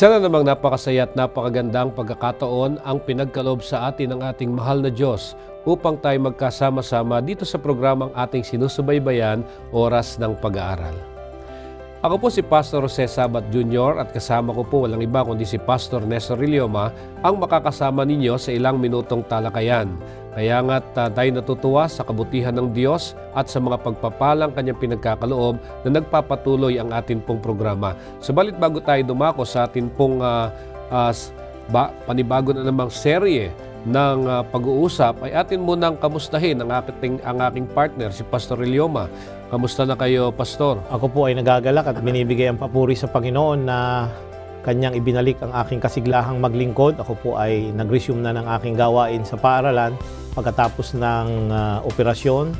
Isa na namang napakasaya at napakagandang pagkakataon ang pinagkaloob sa atin ng ating mahal na Diyos upang tayo magkasama-sama dito sa programang ating sinusubaybayan, Oras ng Pag-aaral. Ako po si Pastor Jose Sabat Jr. at kasama ko po walang iba kundi si Pastor Nestor Ilioma ang makakasama ninyo sa ilang minutong talakayan. Kaya nga't uh, tayo natutuwa sa kabutihan ng Diyos at sa mga pagpapalang kanyang pinagkakaloob na nagpapatuloy ang atin pong programa. Subalit bago tayo dumako sa atin pong uh, uh, ba, panibago na namang serye ng uh, pag-uusap ay atin munang kamustahin ang ating, ang aking partner si Pastor Ilioma Kamusta na kayo, Pastor? Ako po ay nagagalak at binibigay ang papuri sa Panginoon na kanyang ibinalik ang aking kasiglahang maglingkod. Ako po ay nag-resume na ng aking gawain sa paaralan pagkatapos ng uh, operasyon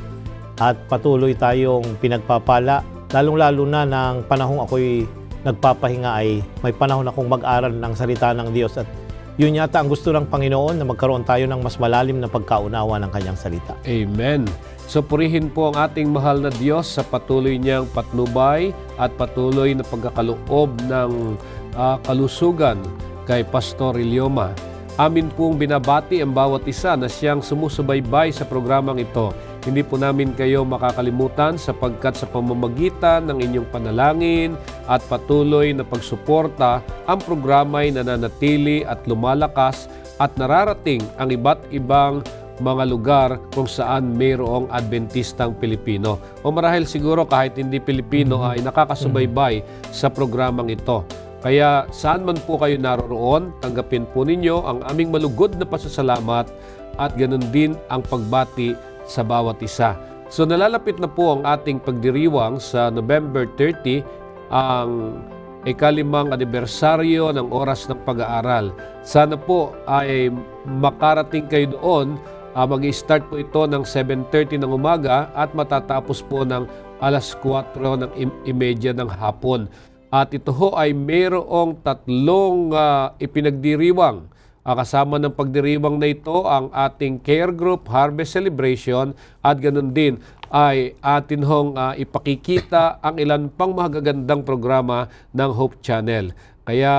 at patuloy tayong pinagpapala. Lalong-lalo na ng panahong ako'y nagpapahinga ay may panahon akong mag-aral ng salita ng Diyos at yun yata ang gusto ng Panginoon na magkaroon tayo ng mas malalim na pagkaunawa ng kanyang salita. Amen. Supurihin po ang ating mahal na Diyos sa patuloy niyang patnubay at patuloy na pagkakaloob ng uh, kalusugan kay Pastor Ilioma. Amin pong binabati ang bawat isa na siyang sumusubaybay sa programang ito. Hindi po namin kayo makakalimutan sapagkat sa pamamagitan ng inyong panalangin at patuloy na pagsuporta, ang programa ay nananatili at lumalakas at nararating ang iba't ibang mga lugar kung saan mayroong Adventistang Pilipino. O marahil siguro kahit hindi Pilipino mm-hmm. ay nakakasubaybay mm-hmm. sa programang ito. Kaya saan man po kayo naroroon, tanggapin po ninyo ang aming malugod na pasasalamat at ganun din ang pagbati sa bawat isa. So nalalapit na po ang ating pagdiriwang sa November 30 ang ikalimang anibersaryo ng oras ng pag-aaral. Sana po ay makarating kayo doon Uh, ah, Mag-start po ito ng 7.30 ng umaga at matatapos po ng alas 4 ng imedya ng hapon. At ito ho ay mayroong tatlong uh, ipinagdiriwang. Uh, kasama ng pagdiriwang na ito ang ating care group harvest celebration at ganun din ay atin hong uh, ipakikita ang ilan pang magagandang programa ng Hope Channel. Kaya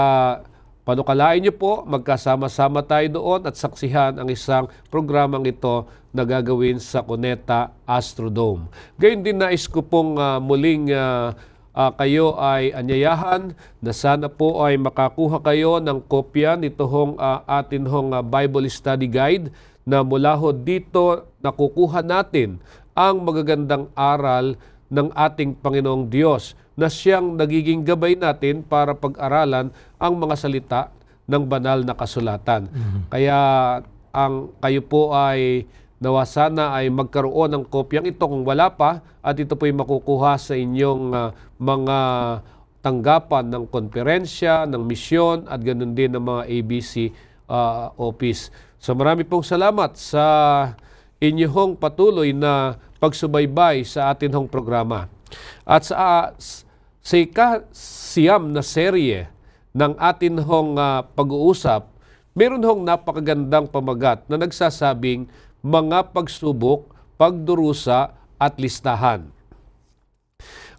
Panukalain niyo po, magkasama-sama tayo doon at saksihan ang isang programang ito na gagawin sa Cuneta Astrodome. Gayun din nais ko pong uh, muling uh, uh, kayo ay anyayahan na sana po ay makakuha kayo ng kopya nito hong uh, atin hong uh, Bible Study Guide na mula ho dito nakukuha natin ang magagandang aral ng ating Panginoong Diyos na siyang nagiging gabay natin para pag-aralan ang mga salita ng banal na kasulatan. Mm-hmm. Kaya ang kayo po ay nawa sana ay magkaroon ng kopyang ito kung wala pa at ito po ay makukuha sa inyong uh, mga tanggapan ng konferensya, ng misyon at ganun din ng mga ABC uh, ah, office. So marami pong salamat sa inyong patuloy na pagsubaybay sa atin hong programa. At sa si ka siyam na serye ng atin hong uh, pag-uusap, meron hong napakagandang pamagat na nagsasabing mga pagsubok, pagdurusa at listahan.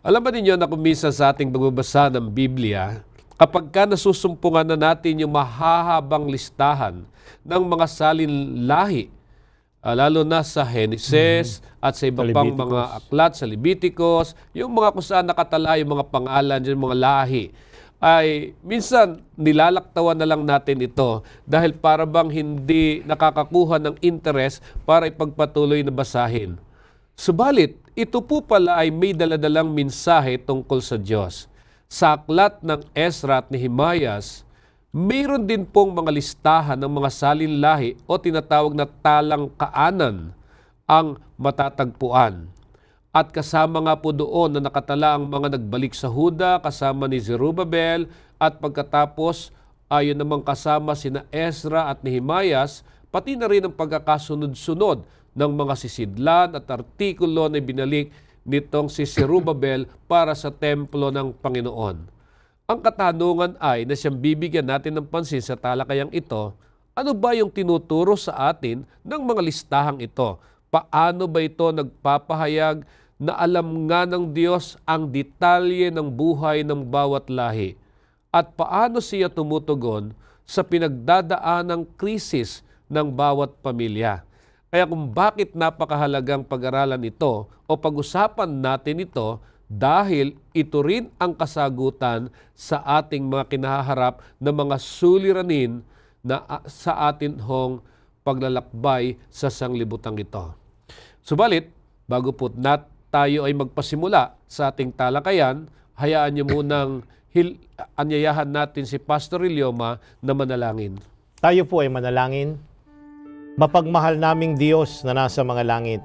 Alam ba ninyo na kumisa sa ating pagbabasa ng Biblia, kapag ka nasusumpungan na natin yung mahahabang listahan ng mga salin lahi uh, lalo na sa Henesis mm-hmm. at sa iba pang mga aklat sa Leviticus, yung mga kung saan nakatala yung mga pangalan, yung mga lahi, ay minsan nilalaktawan na lang natin ito dahil para bang hindi nakakakuha ng interest para ipagpatuloy na basahin. Subalit, ito po pala ay may daladalang mensahe tungkol sa Diyos. Sa aklat ng Ezra at Nehemias, mayroon din pong mga listahan ng mga salin lahi o tinatawag na talang kaanan ang matatagpuan. At kasama nga po doon na nakatala ang mga nagbalik sa Huda kasama ni Zerubbabel, at pagkatapos ayon namang kasama sina Ezra at Nehemias pati na rin ang pagkakasunod-sunod ng mga sisidlan at artikulo na binalik nitong si Zerubbabel para sa templo ng Panginoon. Ang katanungan ay na siyang bibigyan natin ng pansin sa talakayang ito, ano ba yung tinuturo sa atin ng mga listahang ito? Paano ba ito nagpapahayag na alam nga ng Diyos ang detalye ng buhay ng bawat lahi? At paano siya tumutugon sa pinagdadaanang krisis ng bawat pamilya? Kaya kung bakit napakahalagang pag-aralan ito o pag-usapan natin ito dahil ito rin ang kasagutan sa ating mga kinaharap na mga suliranin na sa atin hong paglalakbay sa sanglibutan ito. Subalit, bago po nat tayo ay magpasimula sa ating talakayan, hayaan niyo munang hil- anyayahan natin si Pastor Ilioma na manalangin. Tayo po ay manalangin. Mapagmahal naming Diyos na nasa mga langit,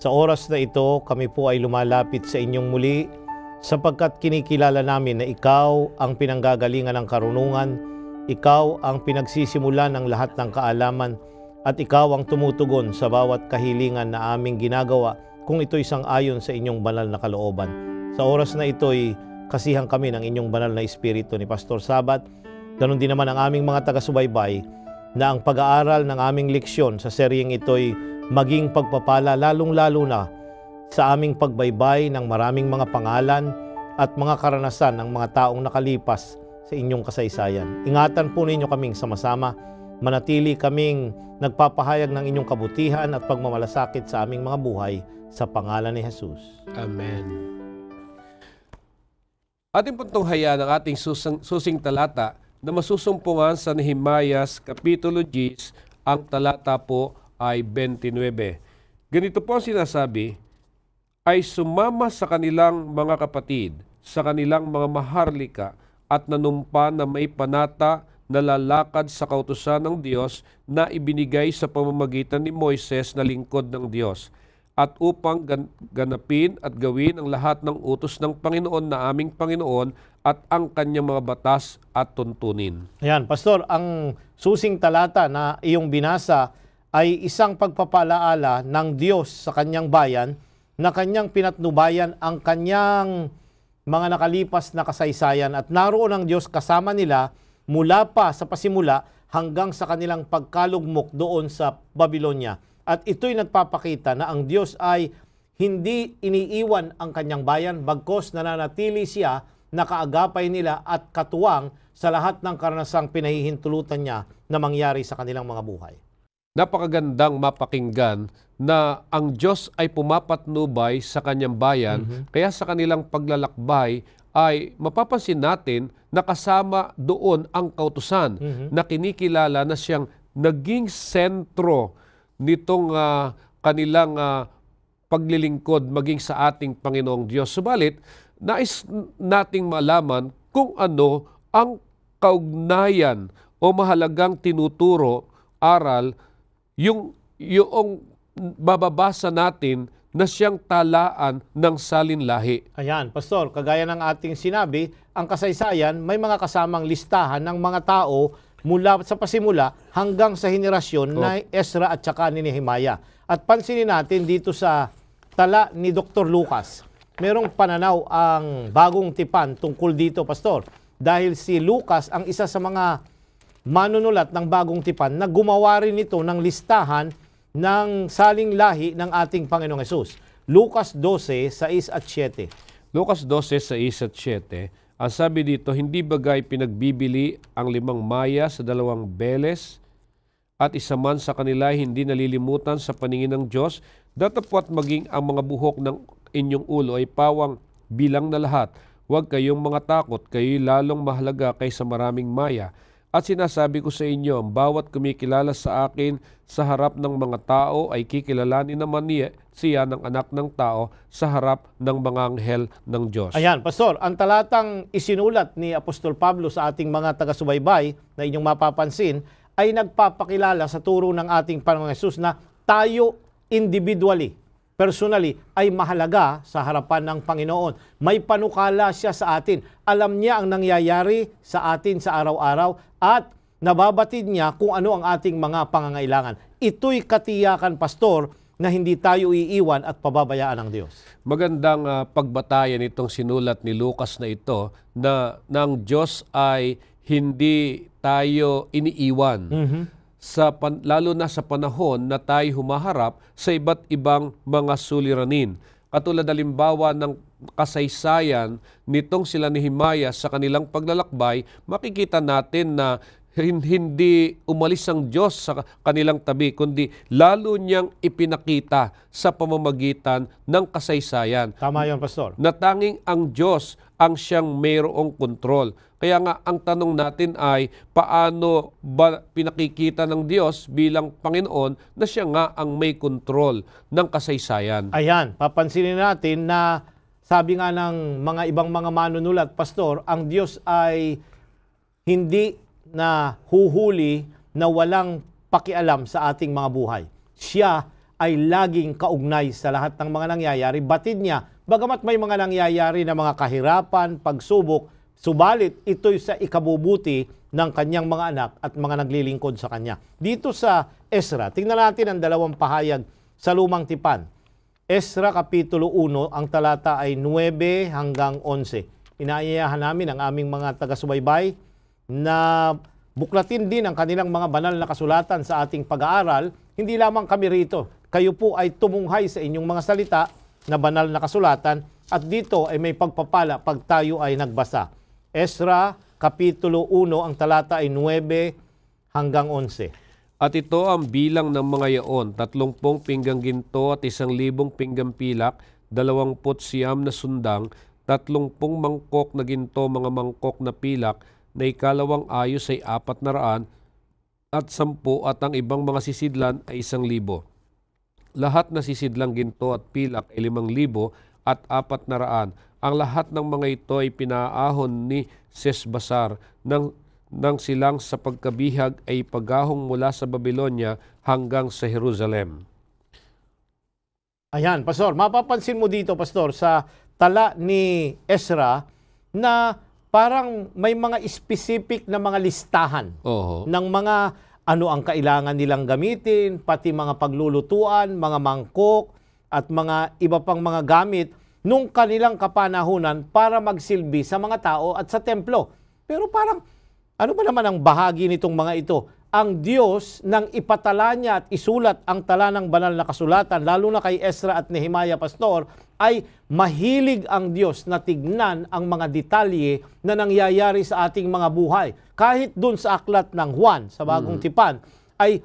sa oras na ito, kami po ay lumalapit sa inyong muli sapagkat kinikilala namin na ikaw ang pinanggagalingan ng karunungan, ikaw ang pinagsisimula ng lahat ng kaalaman, at ikaw ang tumutugon sa bawat kahilingan na aming ginagawa kung ito'y isang ayon sa inyong banal na kalooban. Sa oras na ito'y kasihan kami ng inyong banal na espiritu ni Pastor Sabat, ganun din naman ang aming mga taga-subaybay na ang pag-aaral ng aming leksyon sa seryeng ito'y maging pagpapala lalong-lalo na sa aming pagbaybay ng maraming mga pangalan at mga karanasan ng mga taong nakalipas sa inyong kasaysayan. Ingatan po ninyo kaming sama-sama. Manatili kaming nagpapahayag ng inyong kabutihan at pagmamalasakit sa aming mga buhay sa pangalan ni Jesus. Amen. Ating puntunghaya ng ating susang, susing talata na masusumpungan sa Nehemias Kapitulo 10, ang talata po ay 29. Ganito po ang sinasabi, ay sumama sa kanilang mga kapatid, sa kanilang mga maharlika, at nanumpa na may panata na lalakad sa kautusan ng Diyos na ibinigay sa pamamagitan ni Moises na lingkod ng Diyos at upang ganapin at gawin ang lahat ng utos ng Panginoon na aming Panginoon at ang kanyang mga batas at tuntunin. Ayan, Pastor, ang susing talata na iyong binasa ay isang pagpapalaala ng Diyos sa kanyang bayan na kanyang pinatnubayan ang kanyang mga nakalipas na kasaysayan at naroon ang Diyos kasama nila mula pa sa pasimula hanggang sa kanilang pagkalugmok doon sa Babylonia. At ito'y nagpapakita na ang Diyos ay hindi iniiwan ang kanyang bayan bagkos nananatili siya na kaagapay nila at katuwang sa lahat ng karanasang pinahihintulutan niya na mangyari sa kanilang mga buhay napakagandang mapakinggan na ang Diyos ay pumapatnubay sa kanyang bayan, mm-hmm. kaya sa kanilang paglalakbay ay mapapansin natin na kasama doon ang kautusan mm-hmm. na kinikilala na siyang naging sentro nitong uh, kanilang uh, paglilingkod maging sa ating Panginoong Diyos. Subalit, nais nating malaman kung ano ang kaugnayan o mahalagang tinuturo, aral yung, yung bababasa natin na siyang talaan ng salinlahi. Ayan, Pastor, kagaya ng ating sinabi, ang kasaysayan may mga kasamang listahan ng mga tao mula sa pasimula hanggang sa henerasyon oh. na Ezra at saka ni Nehemiah. At pansinin natin dito sa tala ni Dr. Lucas, merong pananaw ang bagong tipan tungkol dito, Pastor. Dahil si Lucas ang isa sa mga manunulat ng bagong tipan na gumawa rin ito ng listahan ng saling lahi ng ating Panginoong Yesus. Lucas 12, 6 at 7. Lucas 12, 6 at 7. Ang sabi dito, hindi bagay pinagbibili ang limang maya sa dalawang beles at isa man sa kanila hindi nalilimutan sa paningin ng Diyos, datapwat maging ang mga buhok ng inyong ulo ay pawang bilang na lahat. Huwag kayong mga takot, kayo'y lalong mahalaga kaysa maraming maya at sinasabi ko sa inyo, ang bawat kumikilala sa akin sa harap ng mga tao ay kikilalanin naman niya siya ng anak ng tao sa harap ng mga anghel ng Diyos. Ayan, Pastor, ang talatang isinulat ni Apostol Pablo sa ating mga taga-subaybay na inyong mapapansin ay nagpapakilala sa turo ng ating Panginoong Yesus na tayo individually personally ay mahalaga sa harapan ng Panginoon. May panukala siya sa atin. Alam niya ang nangyayari sa atin sa araw-araw at nababatid niya kung ano ang ating mga pangangailangan. Ito'y katiyakan, Pastor, na hindi tayo iiwan at pababayaan ng Diyos. Magandang uh, pagbatayan itong sinulat ni Lucas na ito na ng Diyos ay hindi tayo iniiwan. Mm-hmm sa pan, lalo na sa panahon na tayo humaharap sa iba't ibang mga suliranin. Katulad halimbawa ng kasaysayan nitong sila ni Himaya sa kanilang paglalakbay, makikita natin na hindi umalis ang Diyos sa kanilang tabi, kundi lalo niyang ipinakita sa pamamagitan ng kasaysayan. Tama yon Pastor. Natanging ang Diyos ang siyang mayroong kontrol. Kaya nga ang tanong natin ay paano ba pinakikita ng Diyos bilang Panginoon na siya nga ang may control ng kasaysayan. Ayan, papansinin natin na sabi nga ng mga ibang mga manunulat, Pastor, ang Diyos ay hindi na huhuli na walang pakialam sa ating mga buhay. Siya ay laging kaugnay sa lahat ng mga nangyayari. Batid niya, bagamat may mga nangyayari na mga kahirapan, pagsubok, Subalit, ito'y sa ikabubuti ng kanyang mga anak at mga naglilingkod sa kanya. Dito sa Ezra, tingnan natin ang dalawang pahayag sa lumang tipan. Ezra Kapitulo 1, ang talata ay 9 hanggang 11. Inaayayahan namin ang aming mga taga-subaybay na buklatin din ang kanilang mga banal na kasulatan sa ating pag-aaral. Hindi lamang kami rito. Kayo po ay tumunghay sa inyong mga salita na banal na kasulatan at dito ay may pagpapala pag tayo ay nagbasa. Esra Kapitulo 1, ang talata ay 9 hanggang 11. At ito ang bilang ng mga yaon, tatlongpong pinggang ginto at isang libong pinggang pilak, dalawangpot siyam na sundang, tatlongpong mangkok na ginto, mga mangkok na pilak, na ikalawang ayos ay apat na raan, at sampu at ang ibang mga sisidlan ay isang libo. Lahat na sisidlang ginto at pilak ay limang libo at apat na raan, ang lahat ng mga ito ay pinaahon ni Sesbasar nang, nang silang sa pagkabihag ay pagahong mula sa Babylonia hanggang sa Jerusalem. Ayan, Pastor, mapapansin mo dito, Pastor, sa tala ni Ezra na parang may mga specific na mga listahan Oho. ng mga ano ang kailangan nilang gamitin, pati mga paglulutuan, mga mangkok, at mga iba pang mga gamit nung kanilang kapanahunan para magsilbi sa mga tao at sa templo. Pero parang, ano ba naman ang bahagi nitong mga ito? Ang Diyos nang ipatala niya at isulat ang tala ng banal na kasulatan, lalo na kay Ezra at Nehemiah Pastor, ay mahilig ang Diyos na tignan ang mga detalye na nangyayari sa ating mga buhay. Kahit dun sa aklat ng Juan, sa Bagong mm. Tipan, ay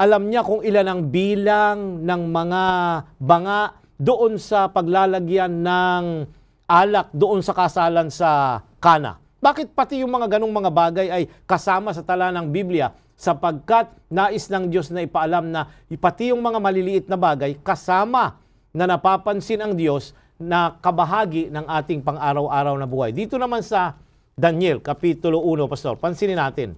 alam niya kung ilan ang bilang ng mga banga doon sa paglalagyan ng alak doon sa kasalan sa Kana. Bakit pati yung mga ganong mga bagay ay kasama sa tala ng Biblia sapagkat nais ng Diyos na ipaalam na pati yung mga maliliit na bagay kasama na napapansin ang Diyos na kabahagi ng ating pang-araw-araw na buhay. Dito naman sa Daniel, Kapitulo 1, Pastor. Pansinin natin.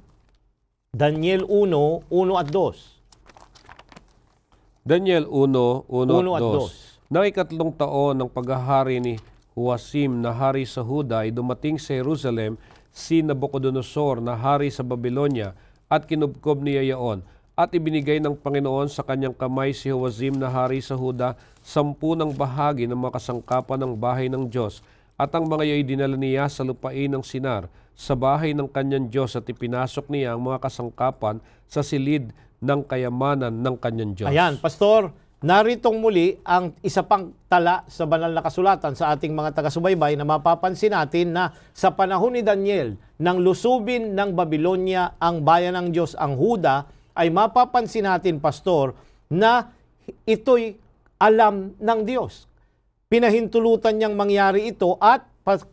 Daniel 1, 1 at 2. Daniel 1, 1, 1 at 2. Na ikatlong taon ng paghahari ni Huasim na hari sa Huda ay dumating sa Jerusalem si Nabucodonosor na hari sa Babylonia at kinubkob niya yaon at ibinigay ng Panginoon sa kanyang kamay si Huazim na hari sa Huda sampu ng bahagi ng makasangkapan ng bahay ng Diyos at ang mga iyo'y dinala niya sa lupain ng Sinar sa bahay ng kanyang Diyos at ipinasok niya ang mga kasangkapan sa silid ng kayamanan ng kanyang Diyos. Ayan, Pastor, Naritong muli ang isa pang tala sa banal na kasulatan sa ating mga taga-subaybay na mapapansin natin na sa panahon ni Daniel, nang lusubin ng Babylonia ang bayan ng Diyos, ang Huda, ay mapapansin natin, Pastor, na ito'y alam ng Diyos. Pinahintulutan niyang mangyari ito at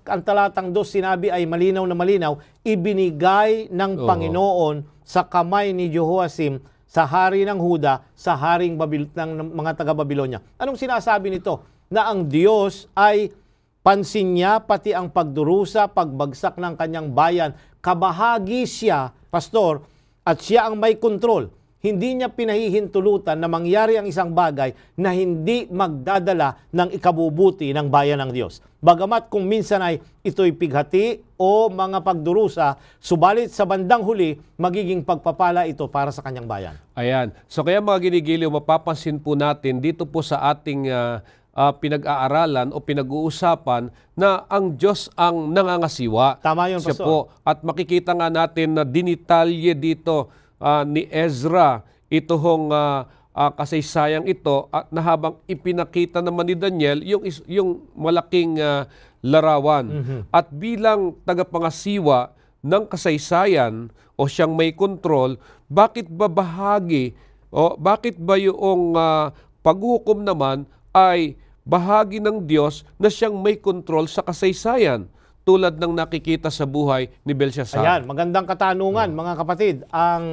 ang talatang 2 sinabi ay malinaw na malinaw, ibinigay ng Panginoon sa kamay ni Jehoasim sa hari ng Huda, sa haring Babil- ng mga taga-Babilonya. Anong sinasabi nito? Na ang Diyos ay pansin niya pati ang pagdurusa, pagbagsak ng kanyang bayan. Kabahagi siya, pastor, at siya ang may kontrol. Hindi niya pinahihintulutan na mangyari ang isang bagay na hindi magdadala ng ikabubuti ng bayan ng Diyos. Bagamat kung minsan ay ito'y pighati o mga pagdurusa, subalit sa bandang huli, magiging pagpapala ito para sa kanyang bayan. Ayan. So kaya mga ginigiliw, mapapansin po natin dito po sa ating uh, uh, pinag-aaralan o pinag-uusapan na ang Diyos ang nangangasiwa. Tama yun, Pastor. Po. At makikita nga natin na dinitalye dito uh, ni Ezra ito hong uh, uh, ah, kasaysayang ito at nahabang ipinakita naman ni Daniel yung yung malaking uh, larawan mm-hmm. at bilang tagapangasiwa ng kasaysayan o siyang may kontrol bakit ba bahagi o bakit ba yung uh, paghukom naman ay bahagi ng Diyos na siyang may kontrol sa kasaysayan tulad ng nakikita sa buhay ni Belshazzar. Ayan, magandang katanungan hmm. mga kapatid. Ang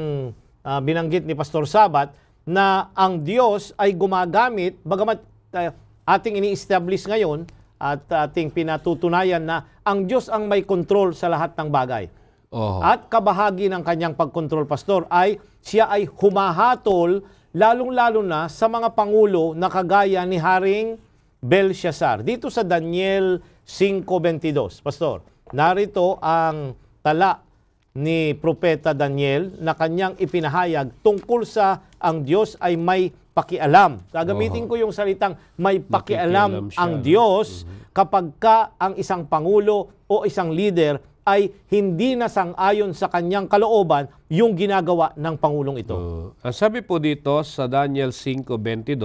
uh, binanggit ni Pastor Sabat na ang Diyos ay gumagamit, bagamat uh, ating ini-establish ngayon at ating pinatutunayan na ang Diyos ang may control sa lahat ng bagay. Oh. At kabahagi ng kanyang pagkontrol, Pastor, ay siya ay humahatol lalong-lalo na sa mga pangulo na kagaya ni Haring Belshazzar. Dito sa Daniel 5.22, Pastor, narito ang tala ni Propeta Daniel na kanyang ipinahayag tungkol sa ang Diyos ay may pakialam. Gagamitin ko yung salitang may pakialam, pakialam ang Diyos mm kapag ka ang isang pangulo o isang leader ay hindi nasang-ayon sa kanyang kalooban yung ginagawa ng pangulong ito. Uh, ang sabi po dito sa Daniel 5:22,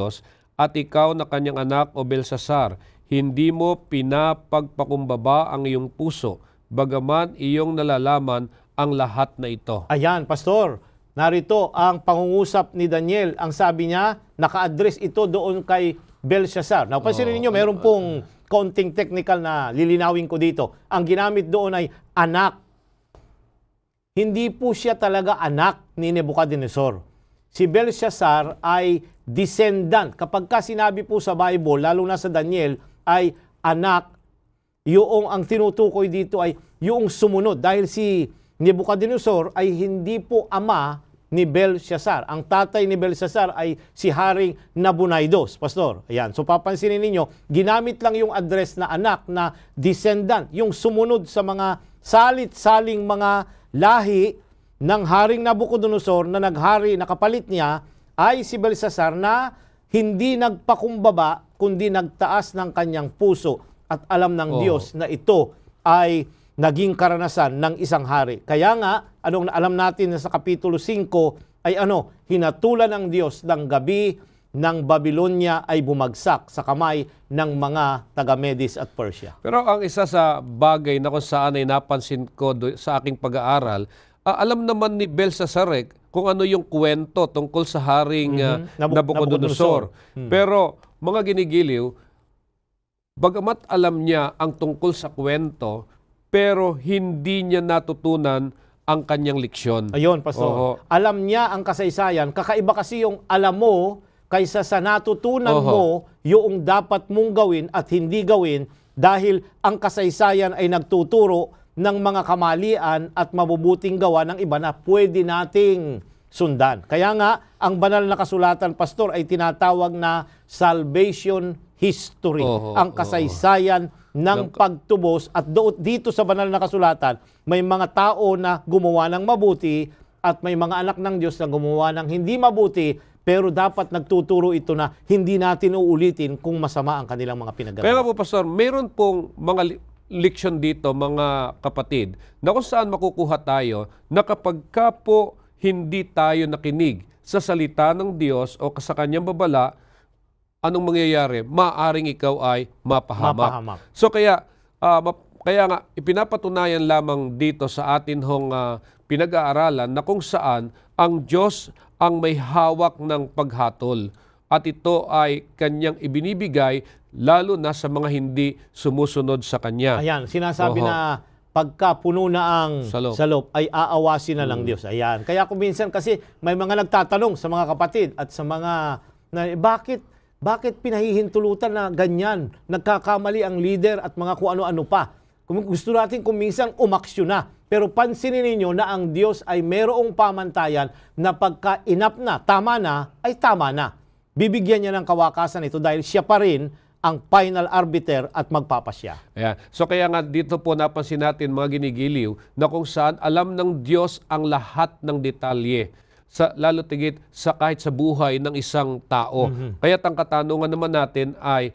at ikaw na kanyang anak o Belsasar, hindi mo pinapagpakumbaba ang iyong puso, bagaman iyong nalalaman ang lahat na ito. Ayan, Pastor. Narito ang pangungusap ni Daniel. Ang sabi niya, naka-address ito doon kay Belshazzar. Now, pansinin oh, niyo, meron pong counting technical na lilinawin ko dito. Ang ginamit doon ay anak. Hindi po siya talaga anak ni Nebuchadnezzar. Si Belshazzar ay descendant. Kapag ka sinabi po sa Bible, lalo na sa Daniel, ay anak. Yung ang tinutukoy dito ay yung sumunod. Dahil si ni Nebuchadnezzar ay hindi po ama ni Belshazzar. Ang tatay ni Belshazzar ay si Haring Nabunaidos, Pastor. Ayan. So papansinin ninyo, ginamit lang yung address na anak na descendant, yung sumunod sa mga salit-saling mga lahi ng Haring Nabucodonosor na naghari na kapalit niya ay si Belshazzar na hindi nagpakumbaba kundi nagtaas ng kanyang puso at alam ng oh. Diyos na ito ay naging karanasan ng isang hari. Kaya nga, anong alam natin sa Kapitulo 5 ay ano, hinatulan ng Diyos ng gabi ng Babylonia ay bumagsak sa kamay ng mga taga-Medes at Persia. Pero ang isa sa bagay na kung saan ay napansin ko sa aking pag-aaral, uh, alam naman ni Belsasarek kung ano yung kwento tungkol sa haring mm-hmm. Ah, Nabuc- Nabucodonosor. Nabucodonosor. Hmm. Pero mga ginigiliw, bagamat alam niya ang tungkol sa kwento, pero hindi niya natutunan ang kanyang leksyon. Ayun, Pastor. Oo. Alam niya ang kasaysayan. Kakaiba kasi yung alam mo kaysa sa natutunan Oo. mo yung dapat mong gawin at hindi gawin dahil ang kasaysayan ay nagtuturo ng mga kamalian at mabubuting gawa ng iba na pwede nating sundan. Kaya nga, ang banal na kasulatan, Pastor, ay tinatawag na salvation history, oh, ang kasaysayan oh ng pagtubos at do, dito sa banal na kasulatan, may mga tao na gumawa ng mabuti at may mga anak ng Diyos na gumawa ng hindi mabuti pero dapat nagtuturo ito na hindi natin uulitin kung masama ang kanilang mga pinagagawa. Kaya po, Pastor, mayroon pong mga leksyon dito, mga kapatid, na kung saan makukuha tayo na kapag ka po hindi tayo nakinig sa salita ng Diyos o sa kanyang babala, anong mangyayari? Maaring ikaw ay mapahamak. mapahamak. So kaya uh, ah, map kaya nga ipinapatunayan lamang dito sa atin hong uh, pinag-aaralan na kung saan ang Diyos ang may hawak ng paghatol at ito ay kanyang ibinibigay lalo na sa mga hindi sumusunod sa kanya. Ayan, sinasabi Oho. na pagka puno na ang salop, salop ay aawasin na lang hmm. Diyos. Ayan. Kaya kung minsan kasi may mga nagtatanong sa mga kapatid at sa mga na, bakit bakit pinahihintulutan na ganyan? Nagkakamali ang leader at mga kung ano-ano pa. Kung gusto natin kuminsang umaksyon na. Pero pansinin ninyo na ang Diyos ay merong pamantayan na pagka inap na, tama na, ay tama na. Bibigyan niya ng kawakasan ito dahil siya pa rin ang final arbiter at magpapasya. Yeah. So kaya nga dito po napansin natin mga ginigiliw na kung saan alam ng Diyos ang lahat ng detalye sa, lalo tigit sa kahit sa buhay ng isang tao. Mm-hmm. Kaya't ang katanungan naman natin ay,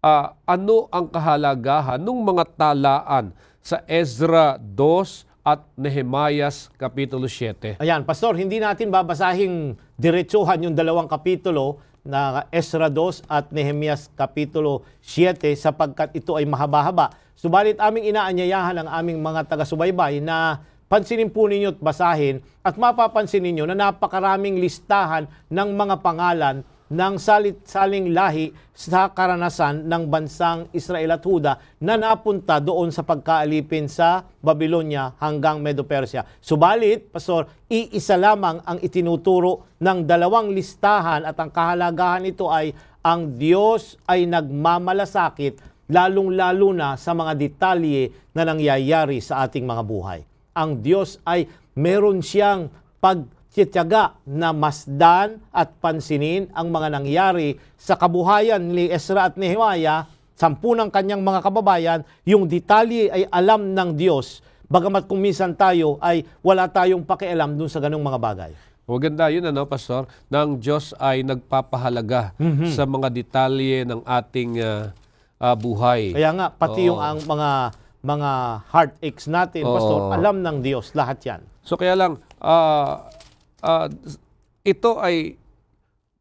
uh, ano ang kahalagahan ng mga talaan sa Ezra 2 at Nehemias Kapitulo 7? Ayan, Pastor, hindi natin babasahin diretsuhan yung dalawang kapitulo na Ezra 2 at Nehemias Kapitulo 7 sapagkat ito ay mahaba-haba. Subalit aming inaanyayahan ang aming mga taga-subaybay na pansinin po ninyo at basahin at mapapansin ninyo na napakaraming listahan ng mga pangalan ng salit saling lahi sa karanasan ng bansang Israel at Huda na napunta doon sa pagkaalipin sa Babylonia hanggang Medo-Persia. Subalit, Pastor, iisa lamang ang itinuturo ng dalawang listahan at ang kahalagahan nito ay ang Diyos ay nagmamalasakit lalong-lalo na sa mga detalye na nangyayari sa ating mga buhay ang Diyos ay meron siyang pagtitiyaga na masdan at pansinin ang mga nangyari sa kabuhayan ni Ezra at Nehemiah, sampu ng kanyang mga kababayan, yung detalye ay alam ng Diyos, bagamat kung minsan tayo ay wala tayong pakialam dun sa ganung mga bagay. Maganda yun ano, Pastor, ng Diyos ay nagpapahalaga mm-hmm. sa mga detalye ng ating uh, uh, buhay. Kaya nga, pati Oo. yung ang mga mga heartaches natin. Oo. Pastor, alam ng Diyos lahat yan. So kaya lang, uh, uh, ito ay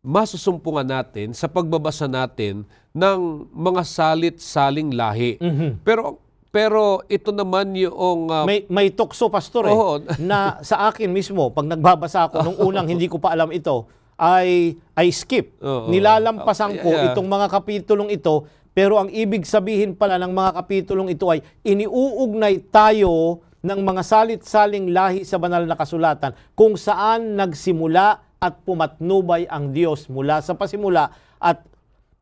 masusumpungan natin sa pagbabasa natin ng mga salit-saling lahi. Mm-hmm. Pero pero ito naman yung... Uh, may, may tukso, Pastor, eh, oh. na sa akin mismo, pag nagbabasa ako, nung unang hindi ko pa alam ito, ay, ay skip. Oh, Nilalampasan oh, yeah, yeah. ko itong mga kapitulong ito pero ang ibig sabihin pala ng mga kapitulong ito ay iniuugnay tayo ng mga salit-saling lahi sa banal na kasulatan kung saan nagsimula at pumatnubay ang Diyos mula sa pasimula at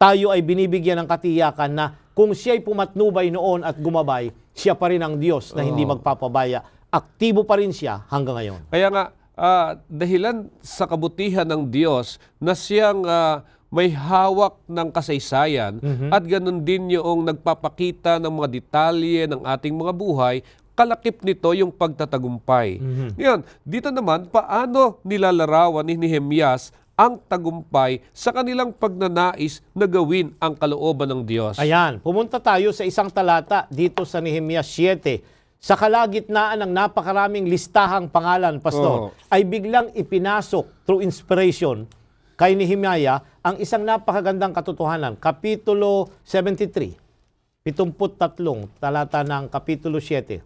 tayo ay binibigyan ng katiyakan na kung siya ay pumatnubay noon at gumabay, siya pa rin ang Diyos na hindi magpapabaya. Aktibo pa rin siya hanggang ngayon. Kaya nga, uh, dahilan sa kabutihan ng Diyos na siyang uh, may hawak ng kasaysayan mm-hmm. at ganun din yung nagpapakita ng mga detalye ng ating mga buhay kalakip nito yung pagtatagumpay. Mm-hmm. Ngayon, dito naman, paano nilalarawan ni Nehemias ang tagumpay sa kanilang pagnanais na gawin ang kalooban ng Diyos. Ayan, pumunta tayo sa isang talata dito sa Nehemiah 7. Sa kalagitnaan ng napakaraming listahang pangalan, Pastor, oh. ay biglang ipinasok through inspiration kay Nehemiah ang isang napakagandang katotohanan, Kapitulo 73, 73, talata ng Kapitulo 7.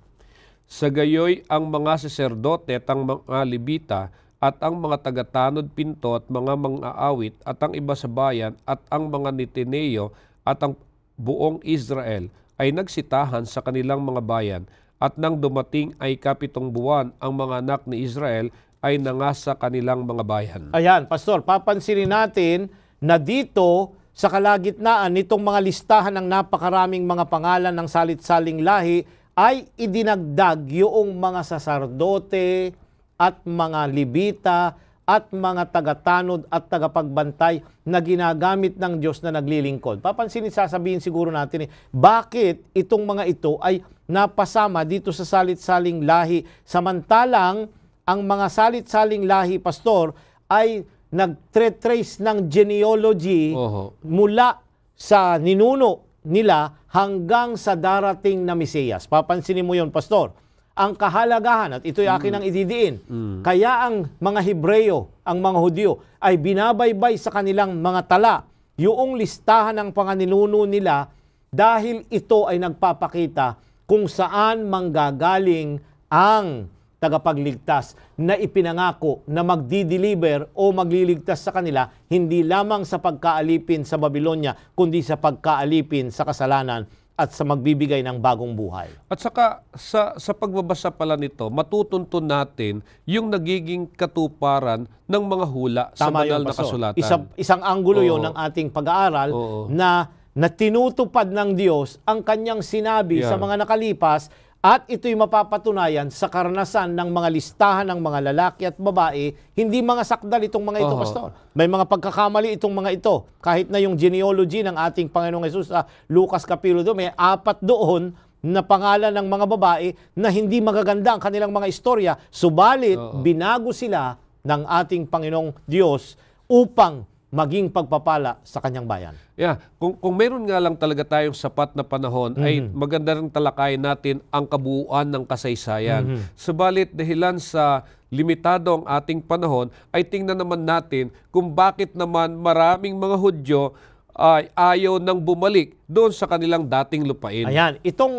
Sa gayoy, ang mga saserdote at ang mga libita at ang mga tagatanod pinto at mga mang-aawit at ang iba sa bayan at ang mga nitineyo at ang buong Israel ay nagsitahan sa kanilang mga bayan at nang dumating ay kapitong buwan ang mga anak ni Israel ay nangasa kanilang mga bayan. Ayan, Pastor, papansinin natin na dito sa kalagitnaan nitong mga listahan ng napakaraming mga pangalan ng salit-saling lahi ay idinagdag yung mga sasardote at mga libita at mga tagatanod at tagapagbantay na ginagamit ng Diyos na naglilingkod. Papansinin, sasabihin siguro natin eh, bakit itong mga ito ay napasama dito sa salit-saling lahi samantalang ang mga salit-saling lahi, Pastor, ay nagtre-trace ng genealogy Oho. mula sa ninuno nila hanggang sa darating na Mesiyas. Papansinin mo yon, Pastor. Ang kahalagahan, at ito'y akin mm. ang ididiin, mm. kaya ang mga Hebreyo, ang mga Hudyo, ay binabaybay sa kanilang mga tala yung listahan ng panganinuno nila dahil ito ay nagpapakita kung saan manggagaling ang tagapagligtas na ipinangako na magdi-deliver o magliligtas sa kanila hindi lamang sa pagkaalipin sa Babylonia kundi sa pagkaalipin sa kasalanan at sa magbibigay ng bagong buhay. At saka sa, sa pagbabasa pala nito, matutuntun natin yung nagiging katuparan ng mga hula Tama sa banal na kasulatan. Isa, isang angulo Oo. yon ng ating pag-aaral na na tinutupad ng Diyos ang kanyang sinabi yeah. sa mga nakalipas at ito'y mapapatunayan sa karanasan ng mga listahan ng mga lalaki at babae, hindi mga sakdal itong mga ito, uh-huh. Pastor. May mga pagkakamali itong mga ito. Kahit na yung genealogy ng ating Panginoong Yesus sa Lucas Kapilo may apat doon na pangalan ng mga babae na hindi magaganda ang kanilang mga istorya. Subalit, uh-huh. binago sila ng ating Panginoong Diyos upang maging pagpapala sa kanyang bayan. Yeah, kung kung meron nga lang talaga tayong sapat na panahon mm-hmm. ay mhm. maganda rin talakayin natin ang kabuuan ng kasaysayan. Mm-hmm. Subalit dahilan sa limitadong ating panahon ay tingnan naman natin kung bakit naman maraming mga Hudyo ay ayaw nang bumalik doon sa kanilang dating lupain. Ayan, itong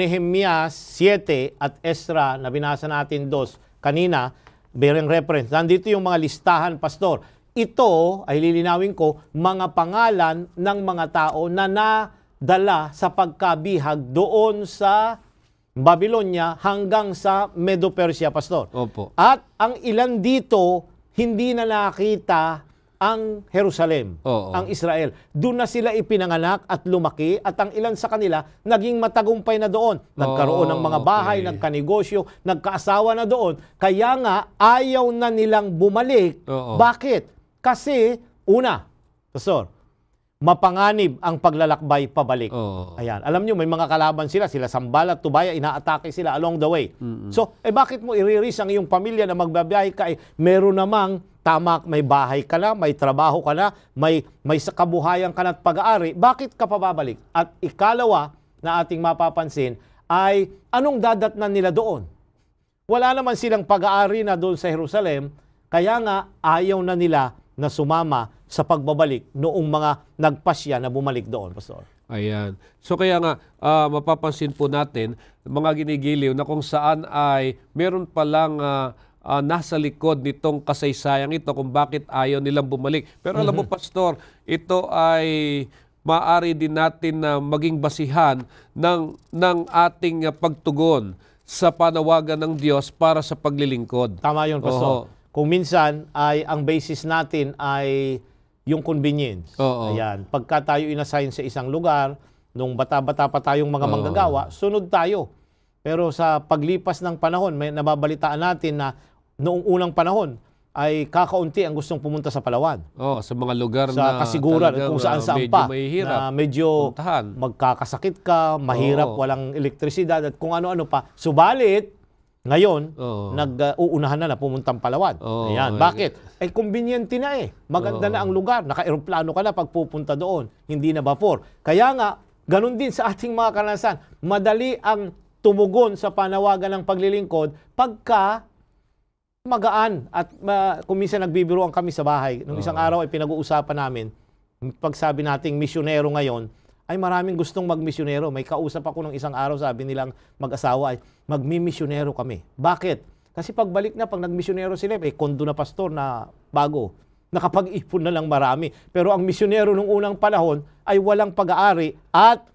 Nehemiah 7 at Ezra na binasa natin dos kanina, bearing reference, nandito yung mga listahan, Pastor ito ay lilinawin ko mga pangalan ng mga tao na nadala sa pagkabihag doon sa Babylonia hanggang sa Medo-Persia, Pastor. Opo. At ang ilan dito, hindi na nakita ang Jerusalem, Oo. ang Israel. Doon na sila ipinanganak at lumaki at ang ilan sa kanila naging matagumpay na doon. Nagkaroon ng oh, mga bahay, okay. nagkanegosyo, nagkaasawa na doon. Kaya nga ayaw na nilang bumalik. Oo. Bakit? Kasi, una, Pastor, mapanganib ang paglalakbay pabalik. Oh. Ayan. Alam nyo, may mga kalaban sila. Sila Sambal at Tubaya, inaatake sila along the way. Mm-hmm. So, eh bakit mo iriris ang iyong pamilya na magbabiyahe ka? Eh, meron namang tamak, may bahay ka na, may trabaho ka na, may, may kabuhayan ka na at pag-aari. Bakit ka pababalik? At ikalawa na ating mapapansin ay anong dadatnan nila doon? Wala naman silang pag-aari na doon sa Jerusalem, kaya nga ayaw na nila na sumama sa pagbabalik noong mga nagpasya na bumalik doon, Pastor. Ayan. So kaya nga, uh, mapapansin po natin mga ginigiliw na kung saan ay meron palang uh, uh, nasa likod nitong kasaysayang ito kung bakit ayaw nilang bumalik. Pero alam mo, mhm. Pastor, ito ay maaari din natin na maging basihan ng, ng ating pagtugon sa panawagan ng Diyos para sa paglilingkod. Tama yun, Pastor. Oo. Kung minsan ay ang basis natin ay yung convenience. Oo. Ayan. Pagka tayo inassign sa isang lugar, nung bata-bata pa tayong mga Oo. manggagawa, sunod tayo. Pero sa paglipas ng panahon, may nababalitaan natin na noong unang panahon ay kakaunti ang gustong pumunta sa Palawan. Oh, sa mga lugar sa na kasiguran talagang, kung saan ah, saan pa na medyo puntahan. magkakasakit ka, mahirap, Oo. walang elektrisidad at kung ano-ano pa. Subalit, ngayon, oh. nag-uunahan na na pumuntang Palawan. Oh, Ayan. Bakit? Eh, kumbinyente na eh. Maganda oh. na ang lugar. Naka-aeroplano ka na pagpupunta doon. Hindi na vapor. Kaya nga, ganun din sa ating mga karanasan. Madali ang tumugon sa panawagan ng paglilingkod pagka magaan at uh, kung minsan nagbibiroan kami sa bahay. Nung isang oh. araw ay pinag-uusapan namin, pagsabi nating misyonero ngayon, ay maraming gustong magmisyonero. May kausap ako ng isang araw, sabi nilang mag-asawa ay magmimisyonero kami. Bakit? Kasi pagbalik na, pag nagmisyonero sila, eh, kondo na pastor na bago. Nakapag-ipon na lang marami. Pero ang misyonero nung unang panahon ay walang pag-aari at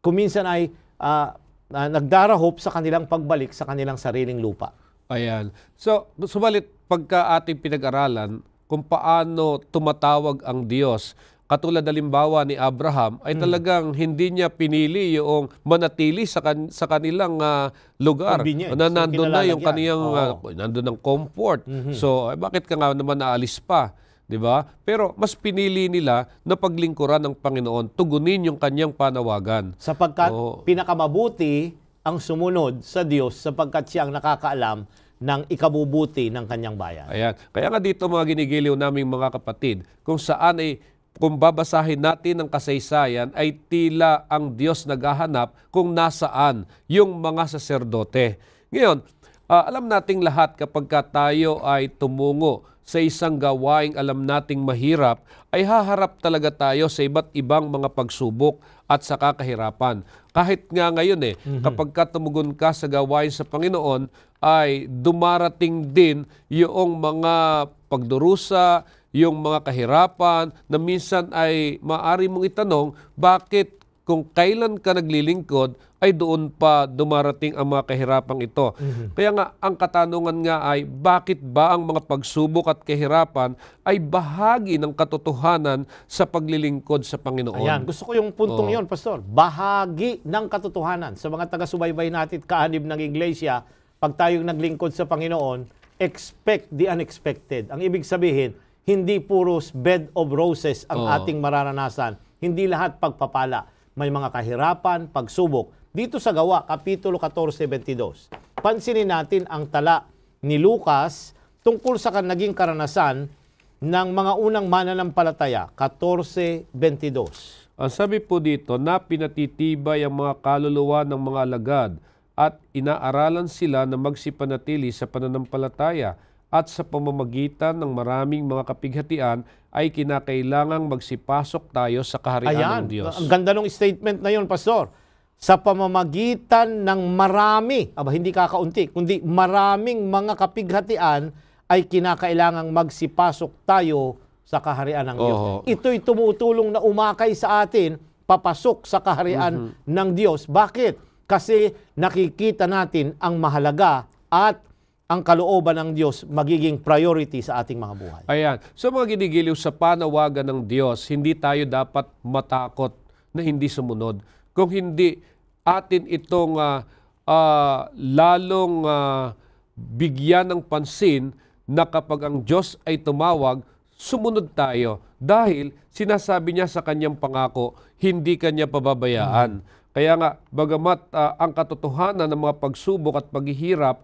kuminsan ay uh, uh, nagdarahop sa kanilang pagbalik sa kanilang sariling lupa. Ayan. So, subalit pagka ating pinag-aralan kung paano tumatawag ang Diyos katulad halimbawa ni Abraham, ay hmm. talagang mm. hindi niya pinili yung manatili sa, kan- sa kanilang uh, lugar. Na nandun na yung kaniyang, oh. uh, nandun ng comfort. Mm-hmm. So, eh, bakit ka nga naman naalis pa? 'di ba? Pero mas pinili nila na paglingkuran ng Panginoon, tugunin yung kanyang panawagan. Sapagkat Oo. pinakamabuti ang sumunod sa Diyos sapagkat siya ang nakakaalam ng ikabubuti ng kanyang bayan. Ayan. Kaya nga dito mga ginigiliw naming mga kapatid, kung saan ay eh, kung babasahin natin ang kasaysayan ay tila ang Diyos naghahanap kung nasaan yung mga saserdote. Ngayon, uh, alam nating lahat kapag ka tayo ay tumungo sa isang gawaing alam nating mahirap, ay haharap talaga tayo sa iba't ibang mga pagsubok at sa kakahirapan. Kahit nga ngayon eh, mm-hmm. kapag ka tumugon ka sa gawain sa Panginoon, ay dumarating din yung mga pagdurusa, yung mga kahirapan na minsan ay maari mong itanong bakit kung kailan ka naglilingkod ay doon pa dumarating ang mga kahirapang ito. Mm-hmm. Kaya nga ang katanungan nga ay bakit ba ang mga pagsubok at kahirapan ay bahagi ng katotohanan sa paglilingkod sa Panginoon? Ayan, gusto ko yung puntong oh. 'yon, pastor. Bahagi ng katotohanan sa mga taga-subaybay natin kaanib ng iglesia, pag tayong naglingkod sa Panginoon, expect the unexpected. Ang ibig sabihin, hindi puro bed of roses ang Oo. ating mararanasan. Hindi lahat pagpapala. May mga kahirapan, pagsubok. Dito sa gawa, Kapitulo 14.22. Pansinin natin ang tala ni Lucas tungkol sa naging karanasan ng mga unang mananampalataya, 14.22. Ang sabi po dito na pinatitibay ang mga kaluluwa ng mga alagad at inaaralan sila na magsipanatili sa pananampalataya at sa pamamagitan ng maraming mga kapighatian ay kinakailangang magsipasok tayo sa kaharian Ayan, ng Diyos. Ang ganda ng statement na yun, Pastor. Sa pamamagitan ng marami, aba hindi kakaunti, kundi maraming mga kapighatian ay kinakailangang magsipasok tayo sa kaharian ng Oo. Diyos. Ito'y tumutulong na umakay sa atin papasok sa kaharian mm-hmm. ng Diyos. Bakit? Kasi nakikita natin ang mahalaga at ang kalooban ng Diyos magiging priority sa ating mga buhay. Ayan. so, mga ginigiliw sa panawagan ng Diyos, hindi tayo dapat matakot na hindi sumunod. Kung hindi atin itong uh, uh, lalong uh, bigyan ng pansin na kapag ang Diyos ay tumawag, sumunod tayo. Dahil sinasabi niya sa kanyang pangako, hindi kanya pababayaan. Hmm. Kaya nga, bagamat uh, ang katotohanan ng mga pagsubok at paghihirap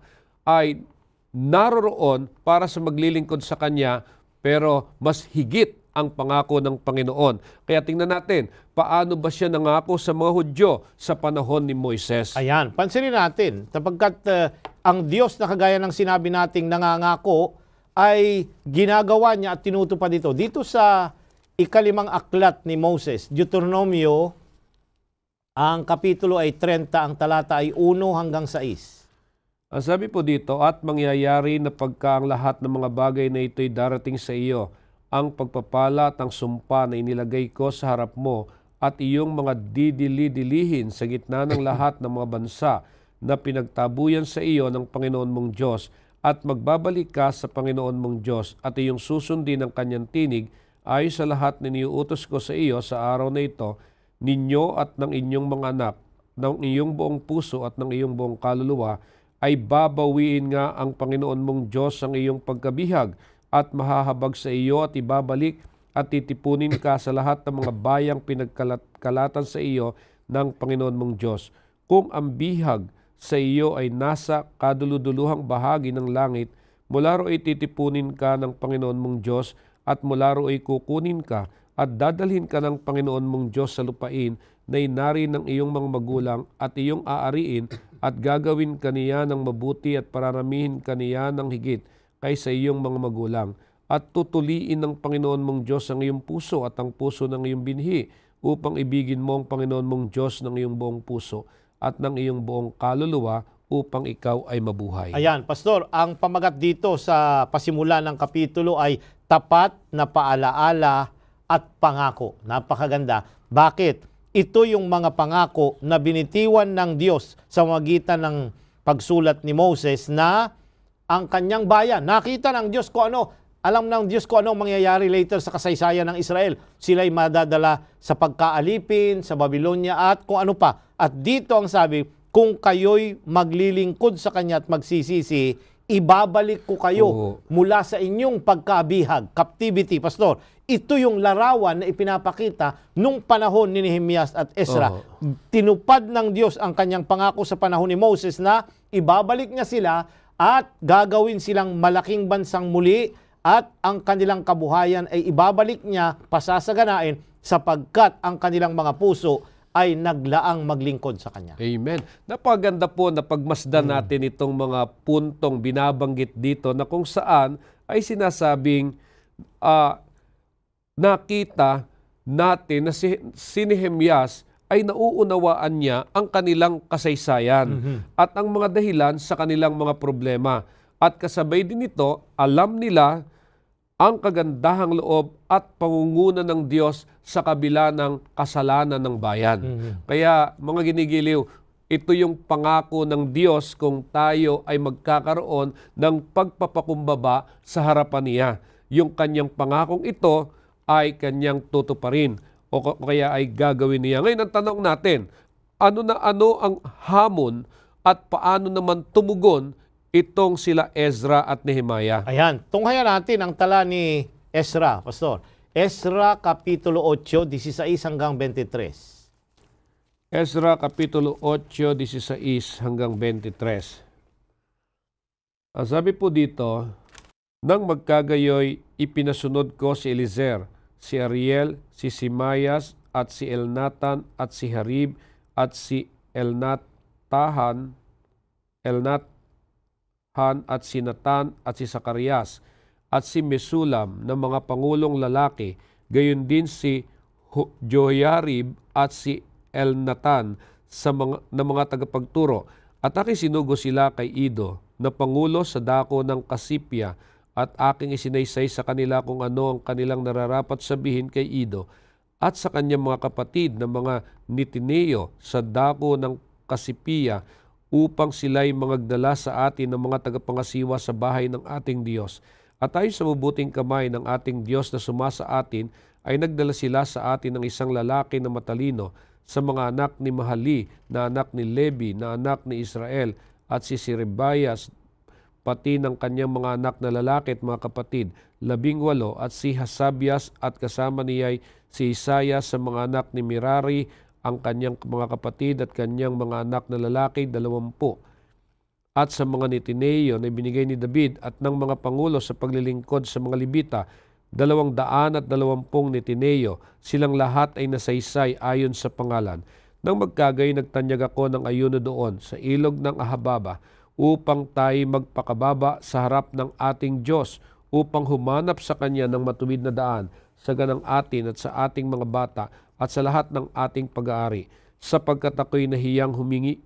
ay naroroon para sa maglilingkod sa Kanya, pero mas higit ang pangako ng Panginoon. Kaya tingnan natin, paano ba siya nangako sa mga Hudyo sa panahon ni Moises? Ayan, pansinin natin, sapagkat uh, ang Diyos na kagaya ng sinabi nating nangangako ay ginagawa niya at tinutupad ito. Dito sa ikalimang aklat ni Moses, Deuteronomio, ang kapitulo ay 30, ang talata ay 1 hanggang 6. Ang sabi po dito, at mangyayari na pagka ang lahat ng mga bagay na ito'y darating sa iyo, ang pagpapala at ang sumpa na inilagay ko sa harap mo at iyong mga didili-dilihin sa gitna ng lahat ng mga bansa na pinagtabuyan sa iyo ng Panginoon mong Diyos at magbabalik ka sa Panginoon mong Diyos at iyong susundin ang kanyang tinig ay sa lahat na niuutos ko sa iyo sa araw na ito, ninyo at ng inyong mga anak, ng iyong buong puso at ng iyong buong kaluluwa, ay babawiin nga ang Panginoon mong Diyos ang iyong pagkabihag at mahahabag sa iyo at ibabalik at titipunin ka sa lahat ng mga bayang pinagkalatan sa iyo ng Panginoon mong Diyos. Kung ang bihag sa iyo ay nasa kaduluduluhang bahagi ng langit, mula ro'y titipunin ka ng Panginoon mong Diyos at mula ro'y kukunin ka at dadalhin ka ng Panginoon mong Diyos sa lupain na inari ng iyong mga magulang at iyong aariin at gagawin kaniya ng mabuti at pararamihin kaniya ng higit kaysa iyong mga magulang at tutuliin ng Panginoon mong Diyos ang iyong puso at ang puso ng iyong binhi upang ibigin mo ang Panginoon mong Diyos ng iyong buong puso at ng iyong buong kaluluwa upang ikaw ay mabuhay. Ayan, Pastor, ang pamagat dito sa pasimula ng kapitulo ay tapat na paalaala at pangako. Napakaganda. Bakit? Ito yung mga pangako na binitiwan ng Diyos sa magitan ng pagsulat ni Moses na ang kanyang bayan. Nakita ng Diyos ko ano, alam ng Diyos ko ano mangyayari later sa kasaysayan ng Israel. Sila'y madadala sa pagkaalipin, sa Babylonia at kung ano pa. At dito ang sabi, kung kayo'y maglilingkod sa Kanya at magsisisi, ibabalik ko kayo Oo. mula sa inyong pagkabihag, captivity, pastor ito yung larawan na ipinapakita nung panahon ni Nehemias at Ezra. Oh. Tinupad ng Diyos ang kanyang pangako sa panahon ni Moses na ibabalik niya sila at gagawin silang malaking bansang muli at ang kanilang kabuhayan ay ibabalik niya pasasaganain sapagkat ang kanilang mga puso ay naglaang maglingkod sa Kanya. Amen. Napaganda po na pagmasdan hmm. natin itong mga puntong binabanggit dito na kung saan ay sinasabing uh, nakita natin na si, si Nehemias ay nauunawaan niya ang kanilang kasaysayan mm-hmm. at ang mga dahilan sa kanilang mga problema. At kasabay din nito, alam nila ang kagandahang loob at pangunguna ng Diyos sa kabila ng kasalanan ng bayan. Mm-hmm. Kaya mga ginigiliw, ito yung pangako ng Diyos kung tayo ay magkakaroon ng pagpapakumbaba sa harapan niya. Yung kanyang pangakong ito ay kanyang tutuparin o kaya ay gagawin niya. Ngayon ang tanong natin, ano na ano ang hamon at paano naman tumugon itong sila Ezra at Nehemiah? Ayan, tunghayan natin ang tala ni Ezra, Pastor. Ezra Kapitulo 8, 16 hanggang 23. Ezra Kapitulo 8, 16 hanggang 23. Ang sabi po dito, Nang magkagayoy, ipinasunod ko si Elizer, si Ariel, si Simayas, at si Elnatan, at si Harib, at si Elnatahan, Elnathan, at si Natan, at si Sakarias, at si Mesulam ng mga pangulong lalaki, gayon din si Joyarib at si Elnatan sa mga, ng mga tagapagturo. At sinugo sila kay Ido na pangulo sa dako ng Kasipya at aking isinaysay sa kanila kung ano ang kanilang nararapat sabihin kay Ido at sa kanyang mga kapatid na mga nitineo sa dako ng Kasipiya upang sila'y magdala sa atin ng mga tagapangasiwa sa bahay ng ating Diyos. At ayon sa mabuting kamay ng ating Diyos na sumasa atin, ay nagdala sila sa atin ng isang lalaki na matalino sa mga anak ni Mahali, na anak ni Levi, na anak ni Israel, at si Siribayas pati ng kanyang mga anak na lalaki at mga kapatid, labing walo, at si Hasabias at kasama niya'y si Isaya sa mga anak ni Mirari, ang kanyang mga kapatid at kanyang mga anak na lalaki, dalawampu. At sa mga nitineo na binigay ni David at ng mga pangulo sa paglilingkod sa mga libita, dalawang daan at dalawampung nitineo, silang lahat ay nasaysay ayon sa pangalan. Nang magkagay, nagtanyag ako ng ayuno doon sa ilog ng Ahababa, upang tayo magpakababa sa harap ng ating Diyos upang humanap sa Kanya ng matuwid na daan sa ganang atin at sa ating mga bata at sa lahat ng ating pag-aari. Sapagkat ako'y nahiyang humingi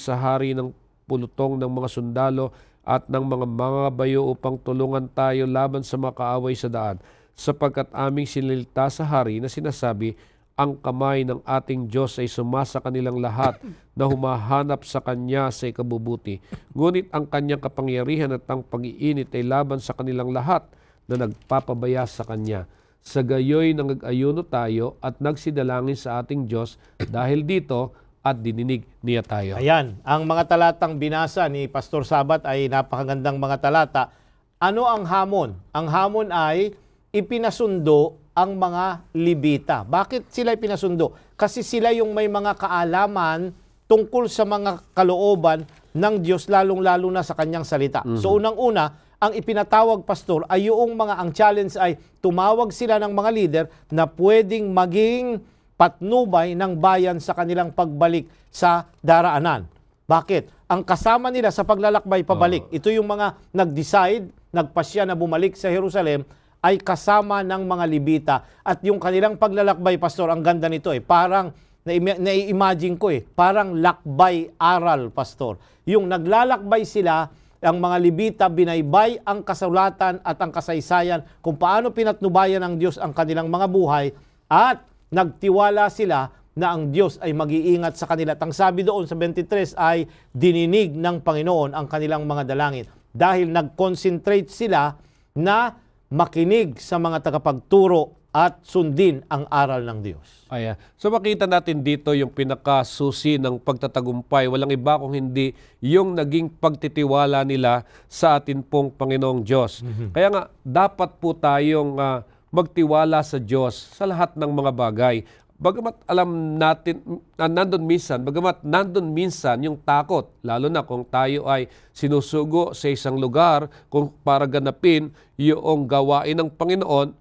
sa hari ng pulutong ng mga sundalo at ng mga mga bayo upang tulungan tayo laban sa mga kaaway sa daan sapagkat aming sinilita sa hari na sinasabi ang kamay ng ating Diyos ay sumasa kanilang lahat na humahanap sa Kanya sa ikabubuti. Ngunit ang Kanyang kapangyarihan at ang pag-iinit ay laban sa kanilang lahat na nagpapabaya sa Kanya. Sa gayoy na nag-ayuno tayo at nagsidalangin sa ating Diyos dahil dito at dininig niya tayo. Ayan, ang mga talatang binasa ni Pastor Sabat ay napakagandang mga talata. Ano ang hamon? Ang hamon ay ipinasundo ang mga Libita. Bakit sila pinasundo? Kasi sila yung may mga kaalaman tungkol sa mga kalooban ng Diyos lalong-lalo na sa kanyang salita. Mm-hmm. So mhm. unang-una, ang ipinatawag pastor ay yung mga ang challenge ay tumawag sila ng mga leader na pwedeng maging patnubay ng bayan sa kanilang pagbalik sa daraanan. Bakit? Ang kasama nila sa paglalakbay pabalik, uh, ito yung mga nag-decide, nagpasya na bumalik sa Jerusalem ay kasama ng mga libita. At yung kanilang paglalakbay, Pastor, ang ganda nito eh. Parang, nai imagine ko eh, parang lakbay aral, Pastor. Yung naglalakbay sila, ang mga libita binaybay ang kasulatan at ang kasaysayan kung paano pinatnubayan ng Diyos ang kanilang mga buhay at nagtiwala sila na ang Diyos ay mag-iingat sa kanila. At sabi doon sa 23 ay dininig ng Panginoon ang kanilang mga dalangin dahil nag-concentrate sila na makinig sa mga tagapagturo at sundin ang aral ng Diyos. Ayan. So makita natin dito yung pinakasusi ng pagtatagumpay. Walang iba kung hindi yung naging pagtitiwala nila sa atin pong Panginoong Diyos. Mm-hmm. Kaya nga, dapat po tayong uh, magtiwala sa Diyos sa lahat ng mga bagay bagamat alam natin, nandun minsan, bagamat nandun minsan yung takot, lalo na kung tayo ay sinusugo sa isang lugar kung para ganapin yung gawain ng Panginoon,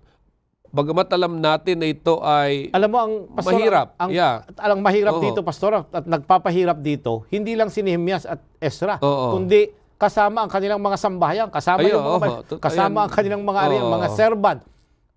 bagamat alam natin na ito ay alam mo ang pastor, mahirap. Ang, yeah. alang mahirap Oo. dito, pastor, at nagpapahirap dito, hindi lang si Nehemias at Ezra, Oo. kundi kasama ang kanilang mga sambahayan, kasama Ayo, yung mga, oh, kasama ang kanilang mga ari, mga servant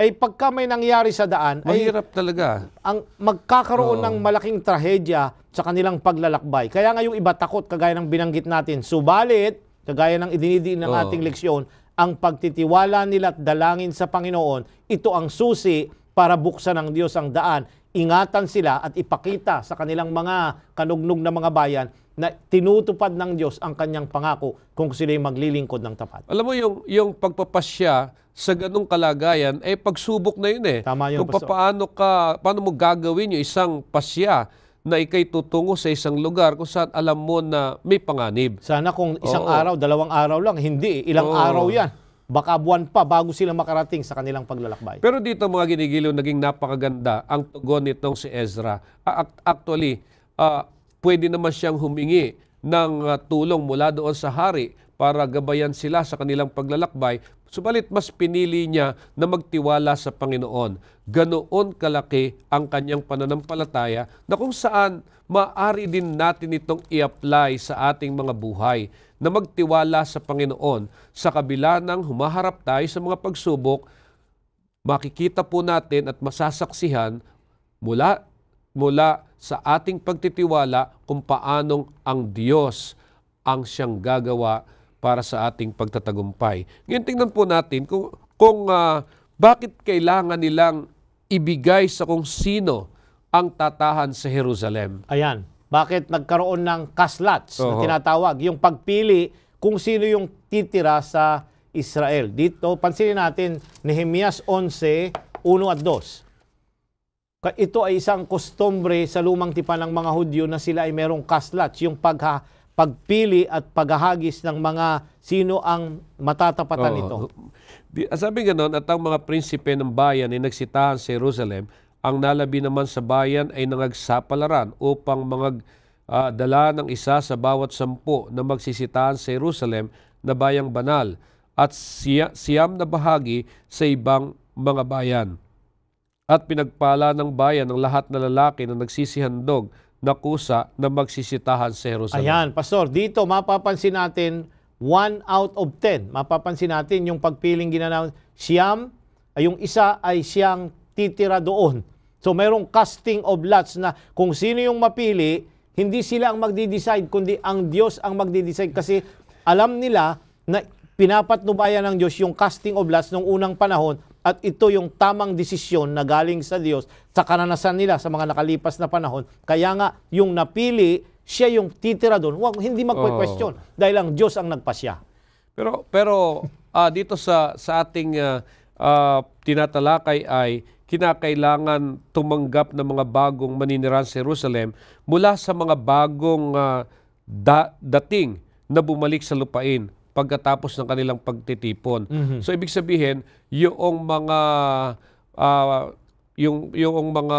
ay eh, pagka may nangyari sa daan, Mahirap ay, talaga. Ang magkakaroon Oo. ng malaking trahedya sa kanilang paglalakbay. Kaya nga yung iba takot, kagaya ng binanggit natin. Subalit, kagaya ng idinidiin ng Oo. ating leksyon, ang pagtitiwala nila at dalangin sa Panginoon, ito ang susi para buksan ng Diyos ang daan. Ingatan sila at ipakita sa kanilang mga kanugnog na mga bayan na tinutupad ng Diyos ang kanyang pangako kung sila'y maglilingkod ng tapat. Alam mo yung yung pagpapasya sa ganung kalagayan eh pagsubok na yun eh. Tama yun, kung Pastor. paano ka paano mo gagawin yung isang pasya na ikay tutungo sa isang lugar kung saan alam mo na may panganib. Sana kung isang Oo. araw, dalawang araw lang, hindi. Ilang Oo. araw yan. Baka buwan pa bago sila makarating sa kanilang paglalakbay. Pero dito mga ginigiliw, naging napakaganda ang tugon nitong si Ezra. Actually, ah, pwede naman siyang humingi ng ah, tulong mula doon sa hari para gabayan sila sa kanilang paglalakbay. Subalit mas pinili niya na magtiwala sa Panginoon. Ganoon kalaki ang kanyang pananampalataya na kung saan maari din natin itong i-apply sa ating mga buhay na magtiwala sa Panginoon sa kabila ng humaharap tayo sa mga pagsubok, makikita po natin at masasaksihan mula mula sa ating pagtitiwala kung paanong ang Diyos ang siyang gagawa para sa ating pagtatagumpay. Ngayon tingnan po natin kung, kung uh, bakit kailangan nilang ibigay sa kung sino ang tatahan sa Jerusalem. Ayan. Bakit nagkaroon ng kaslats uh-huh. na tinatawag? Yung pagpili kung sino yung titira sa Israel. Dito, pansinin natin, Nehemias 11, 1 at 2 ito ay isang kostumbre sa lumang tipan ng mga Hudyo na sila ay merong kaslats, yung pagha, pagpili at paghahagis ng mga sino ang matatapatan Oo. nito. Di, ah, sabi nga noon, at ang mga prinsipe ng bayan ay nagsitahan sa Jerusalem, ang nalabi naman sa bayan ay nangagsapalaran upang mga uh, ah, dala ng isa sa bawat sampu na magsisitahan sa Jerusalem na bayang banal at siya, siyam na bahagi sa ibang mga bayan at pinagpala ng bayan ng lahat na lalaki na nagsisihandog na kusa na magsisitahan sa Jerusalem. Ayan, Pastor, dito mapapansin natin 1 out of 10. Mapapansin natin yung pagpiling ginanaw siyam, ay yung isa ay siyang titira doon. So mayroong casting of lots na kung sino yung mapili, hindi sila ang magdi-decide kundi ang Diyos ang magdi-decide kasi alam nila na pinapatnubayan ng Diyos yung casting of lots nung unang panahon at ito yung tamang desisyon na galing sa Diyos sa kananasan nila sa mga nakalipas na panahon. Kaya nga, yung napili, siya yung titira doon. Huwag, hindi magpo-question oh. dahil ang Diyos ang nagpasya. Pero, pero uh, dito sa, sa ating uh, uh, tinatalakay ay kinakailangan tumanggap ng mga bagong maninirahan sa Jerusalem mula sa mga bagong uh, da- dating na bumalik sa lupain pagkatapos ng kanilang pagtitipon. Mm-hmm. So ibig sabihin, yung mga uh, yung yung mga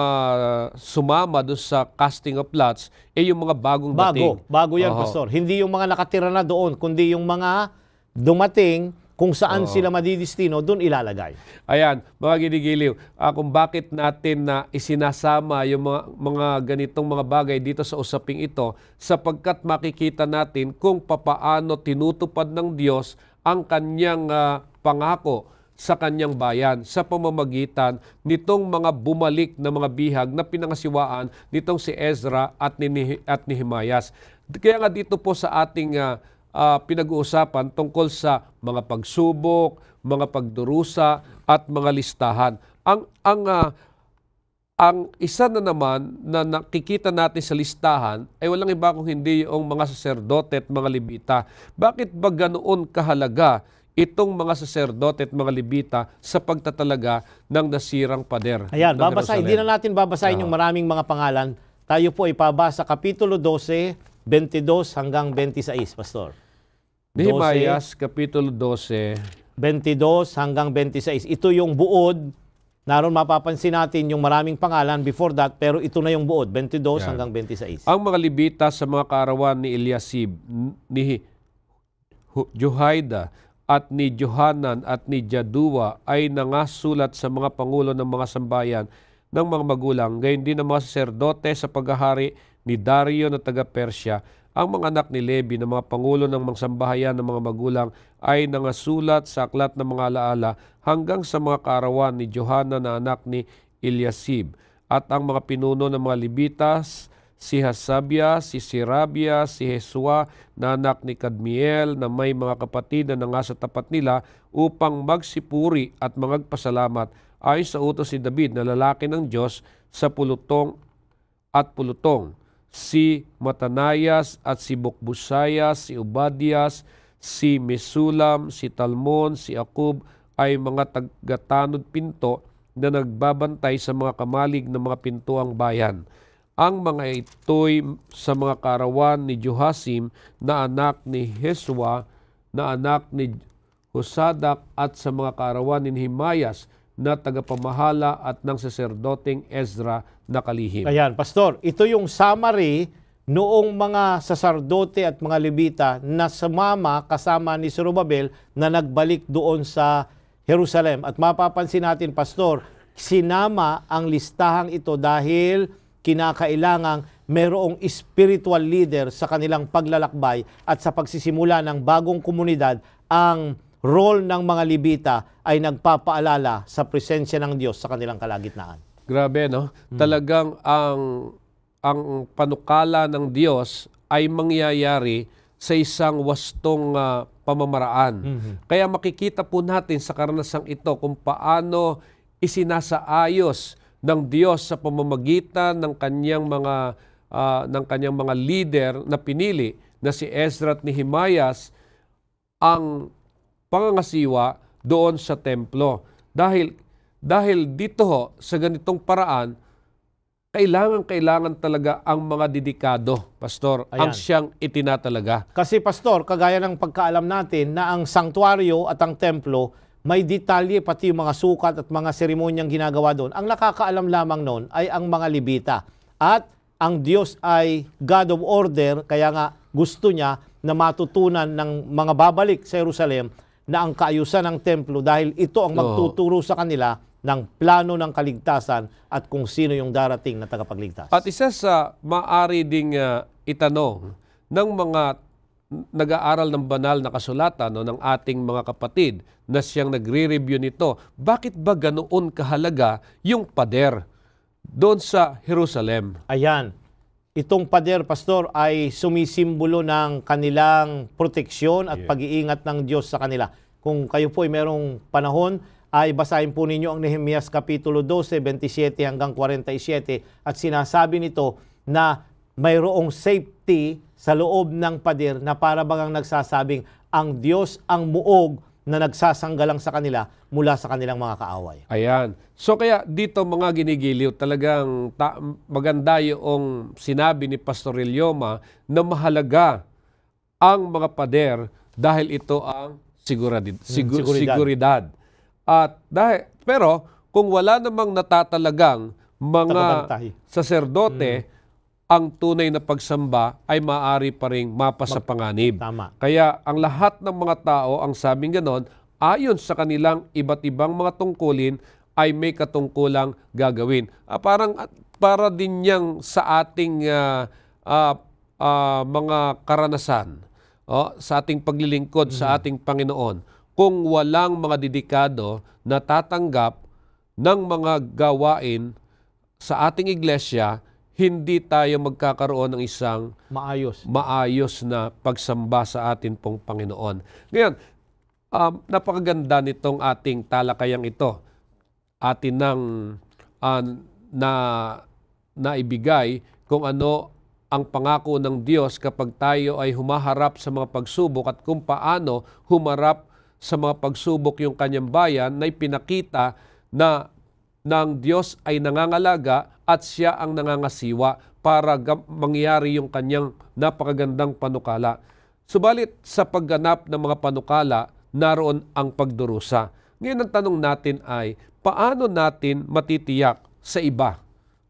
sumama doon sa casting of lots eh yung mga bagong bago, dating. Bago, bago 'yan, uh-huh. pastor. Hindi yung mga nakatira na doon, kundi yung mga dumating kung saan Oo. sila madidistino, doon ilalagay. Ayan, mga ginigiliw, uh, kung bakit natin na uh, isinasama yung mga, mga ganitong mga bagay dito sa usaping ito sapagkat makikita natin kung papaano tinutupad ng Diyos ang kanyang uh, pangako sa kanyang bayan sa pamamagitan nitong mga bumalik na mga bihag na pinangasiwaan nitong si Ezra at ni, at ni Himayas. Kaya nga dito po sa ating uh, uh, pinag-uusapan tungkol sa mga pagsubok, mga pagdurusa at mga listahan. Ang ang uh, ang isa na naman na nakikita natin sa listahan ay walang iba kung hindi yung mga saserdote at mga libita. Bakit ba ganoon kahalaga itong mga saserdote at mga libita sa pagtatalaga ng nasirang pader? Ayan, babasahin. Hindi na natin babasahin uh yung ah. maraming mga pangalan. Tayo po ay pabasa Kapitulo 12, 22 hanggang 26, Pastor. 12, Nehemias, Kapitulo 12. 22 hanggang 26. Ito yung buod. Naroon mapapansin natin yung maraming pangalan before that, pero ito na yung buod, 22 Yan. hanggang 26. Ang mga libita sa mga kaarawan ni Eliasib, ni Johaida, at ni Johanan at ni Jadua ay nangasulat sa mga pangulo ng mga sambayan ng mga magulang, gayon din ang mga saserdote sa paghahari ni Dario na taga Persia, ang mga anak ni Levi na mga pangulo ng mga sambahayan ng mga magulang ay nangasulat sa aklat ng mga alaala hanggang sa mga kaarawan ni Johanna na anak ni Ilyasib at ang mga pinuno ng mga Libitas, si Hasabia, si Sirabia, si Hesua na anak ni Kadmiel na may mga kapatid na nangasa tapat nila upang magsipuri at magpasalamat ay sa utos ni David na lalaki ng Diyos sa pulutong at pulutong si Matanayas at si Bukbusayas, si Ubadias, si Mesulam, si Talmon, si Akub ay mga tagatanod pinto na nagbabantay sa mga kamalig ng mga pintuang bayan. Ang mga ito'y sa mga karawan ni Johasim na anak ni Heswa, na anak ni Hosadak at sa mga karawan ni Himayas na tagapamahala at ng saserdoteng Ezra na kalihim. Ayan, Pastor, ito yung summary noong mga sasardote at mga Levita na sumama kasama ni Serubabel na nagbalik doon sa Jerusalem. At mapapansin natin, Pastor, sinama ang listahang ito dahil kinakailangang merong spiritual leader sa kanilang paglalakbay at sa pagsisimula ng bagong komunidad ang role ng mga libita ay nagpapaalala sa presensya ng Diyos sa kanilang kalagitnaan. Grabe, no? Hmm. Talagang ang, ang panukala ng Diyos ay mangyayari sa isang wastong uh, pamamaraan. Mm-hmm. Kaya makikita po natin sa karanasang ito kung paano isinasaayos ng Diyos sa pamamagitan ng kanyang mga uh, ng kanyang mga leader na pinili na si Ezra at Nehemias ang pangangasiwa doon sa templo. Dahil dahil dito ho, sa ganitong paraan, kailangan-kailangan talaga ang mga dedikado, Pastor, Ayan. ang siyang talaga. Kasi, Pastor, kagaya ng pagkaalam natin na ang sanktuaryo at ang templo, may detalye pati yung mga sukat at mga seremonyang ginagawa doon. Ang nakakaalam lamang noon ay ang mga libita. At ang Diyos ay God of order, kaya nga gusto niya na matutunan ng mga babalik sa Jerusalem na ang kaayusan ng templo dahil ito ang magtuturo sa kanila ng plano ng kaligtasan at kung sino yung darating na tagapagligtas. At isa sa maari ding uh, itanong ng mga nag-aaral ng banal na kasulatan no, ng ating mga kapatid na siyang nagre-review nito, bakit ba ganoon kahalaga yung pader doon sa Jerusalem? Ayan, itong pader, pastor, ay sumisimbolo ng kanilang proteksyon at yeah. pag-iingat ng Diyos sa kanila. Kung kayo po ay merong panahon, ay basahin po ninyo ang Nehemias Kapitulo 12, 27 hanggang 47 at sinasabi nito na mayroong safety sa loob ng pader na para bang ang nagsasabing ang Diyos ang muog na nagsasanggalang sa kanila mula sa kanilang mga kaaway. Ayan. So kaya dito mga ginigiliw, talagang ta- maganda yung sinabi ni Pastor Ilioma na mahalaga ang mga pader dahil ito ang siguradid, sigur, hmm, siguridad. siguridad. At dahil, pero kung wala namang natatalagang mga saserdote, hmm ang tunay na pagsamba ay maaari pa rin mapasapanganib. Tama. Kaya ang lahat ng mga tao, ang sabing ganon, ayon sa kanilang iba't ibang mga tungkulin, ay may katungkulang gagawin. Ah, parang para din niyang sa ating uh, uh, uh, mga karanasan, oh, sa ating paglilingkod mm-hmm. sa ating Panginoon, kung walang mga dedikado na tatanggap ng mga gawain sa ating iglesia, hindi tayo magkakaroon ng isang maayos maayos na pagsamba sa atin pong Panginoon. Ngayon, um, napakaganda nitong ating talakayang ito. Atin nang uh, na naibigay kung ano ang pangako ng Diyos kapag tayo ay humaharap sa mga pagsubok at kung paano humarap sa mga pagsubok yung kanyang bayan na ipinakita na ng Diyos ay nangangalaga at siya ang nangangasiwa para mangyari yung kanyang napakagandang panukala. Subalit sa pagganap ng mga panukala, naroon ang pagdurusa. Ngayon ang tanong natin ay, paano natin matitiyak sa iba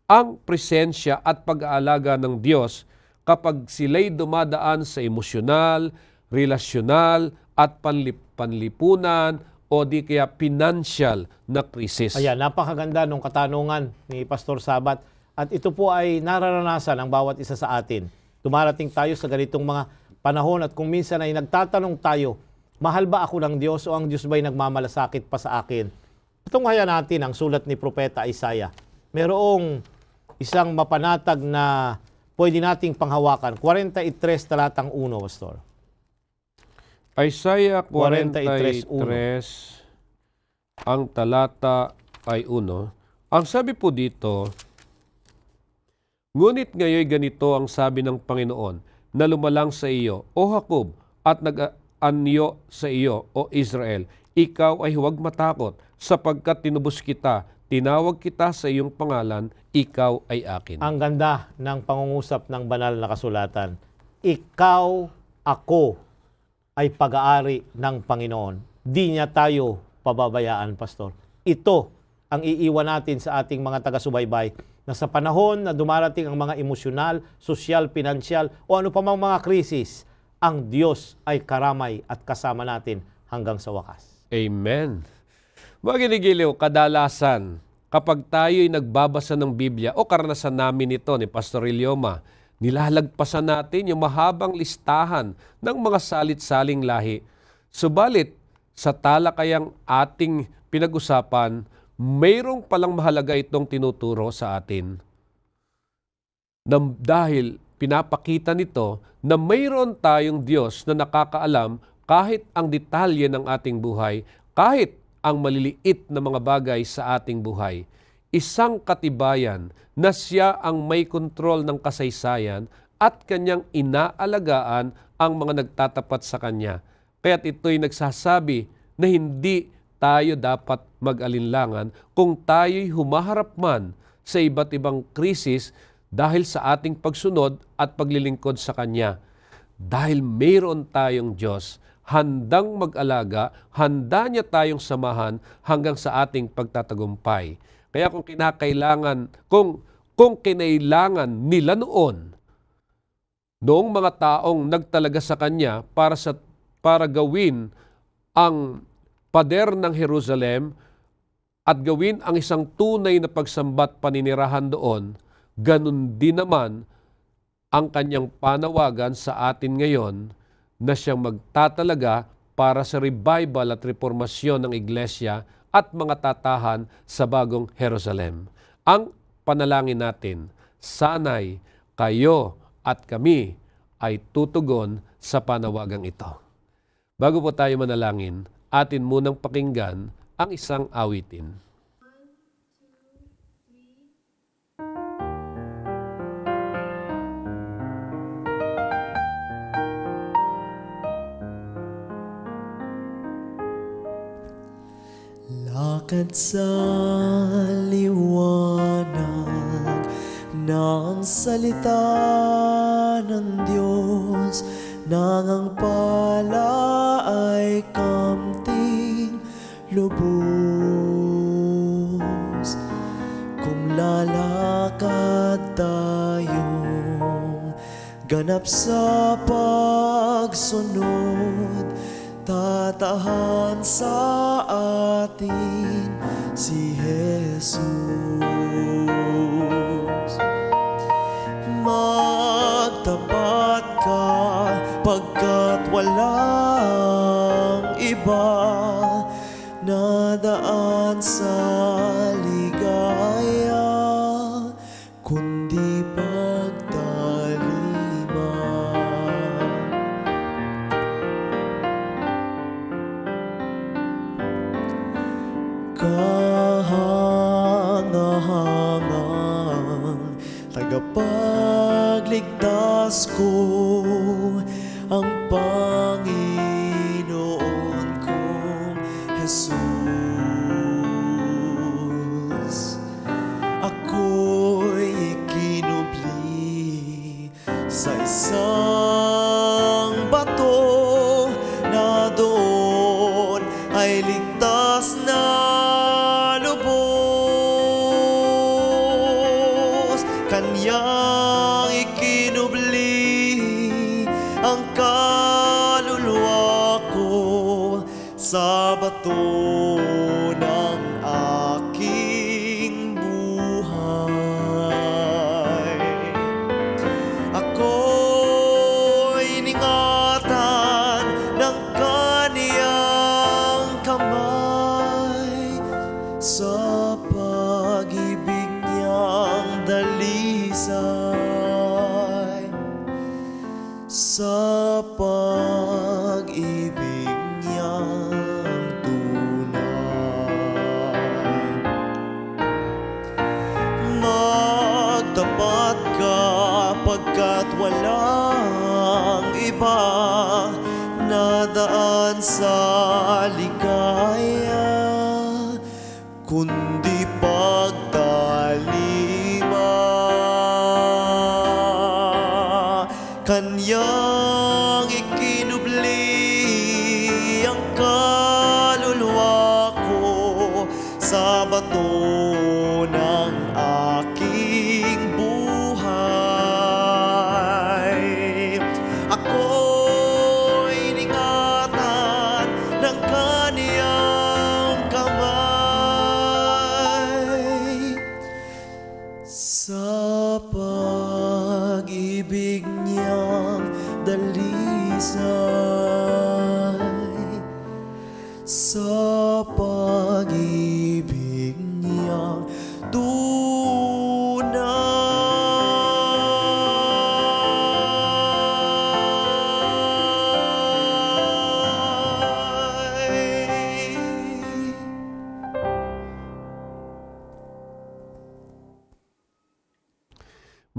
ang presensya at pag-aalaga ng Diyos kapag sila'y dumadaan sa emosyonal, relasyonal, at panlip panlipunan o di kaya financial na krisis. Ayan, napakaganda ng katanungan ni Pastor Sabat. At ito po ay nararanasan ng bawat isa sa atin. Dumarating tayo sa ganitong mga panahon at kung minsan ay nagtatanong tayo, mahal ba ako ng Diyos o ang Diyos ba'y nagmamalasakit pa sa akin? Tunghaya natin ang sulat ni Propeta Isaiah. Merong isang mapanatag na pwede nating panghawakan. 43 talatang 1, Pastor. Isaiah 43, 43 ang talata ay 1. Ang sabi po dito, Ngunit ngayon ganito ang sabi ng Panginoon na lumalang sa iyo, O Jacob, at nag-anyo sa iyo, O Israel, ikaw ay huwag matakot sapagkat tinubos kita, tinawag kita sa iyong pangalan, ikaw ay akin. Ang ganda ng pangungusap ng banal na kasulatan. Ikaw, ako, ay pag-aari ng Panginoon. Di niya tayo pababayaan, Pastor. Ito ang iiwan natin sa ating mga taga-subaybay na sa panahon na dumarating ang mga emosyonal, sosyal, pinansyal o ano pa mang mga krisis, ang Diyos ay karamay at kasama natin hanggang sa wakas. Amen. Mga ginigiliw, kadalasan, kapag tayo'y nagbabasa ng Biblia o karanasan namin ito ni Pastor Ilioma, Nilalagpasan natin yung mahabang listahan ng mga salit-saling lahi. Subalit, sa talakayang ating pinag-usapan, mayroong palang mahalaga itong tinuturo sa atin. dahil pinapakita nito na mayroon tayong Diyos na nakakaalam kahit ang detalye ng ating buhay, kahit ang maliliit na mga bagay sa ating buhay isang katibayan na siya ang may kontrol ng kasaysayan at kanyang inaalagaan ang mga nagtatapat sa kanya. Kaya't ito'y nagsasabi na hindi tayo dapat mag-alinlangan kung tayo'y humaharap man sa iba't ibang krisis dahil sa ating pagsunod at paglilingkod sa Kanya. Dahil mayroon tayong Diyos, handang mag-alaga, handa niya tayong samahan hanggang sa ating pagtatagumpay. Kaya kung kinakailangan, kung, kung kinailangan nila noon, noong mga taong nagtalaga sa kanya para, sa, para gawin ang pader ng Jerusalem at gawin ang isang tunay na pagsambat paninirahan doon, ganun din naman ang kanyang panawagan sa atin ngayon na siyang magtatalaga para sa revival at reformasyon ng iglesia at mga tatahan sa bagong Jerusalem. Ang panalangin natin, sanay kayo at kami ay tutugon sa panawagang ito. Bago po tayo manalangin, atin munang pakinggan ang isang awitin. Lakad sa liwanag ng salita ng Diyos Nang ang pala ay kamting lubos Kung lalakad tayong ganap sa pagsunod tatahan sa atin si Jesus.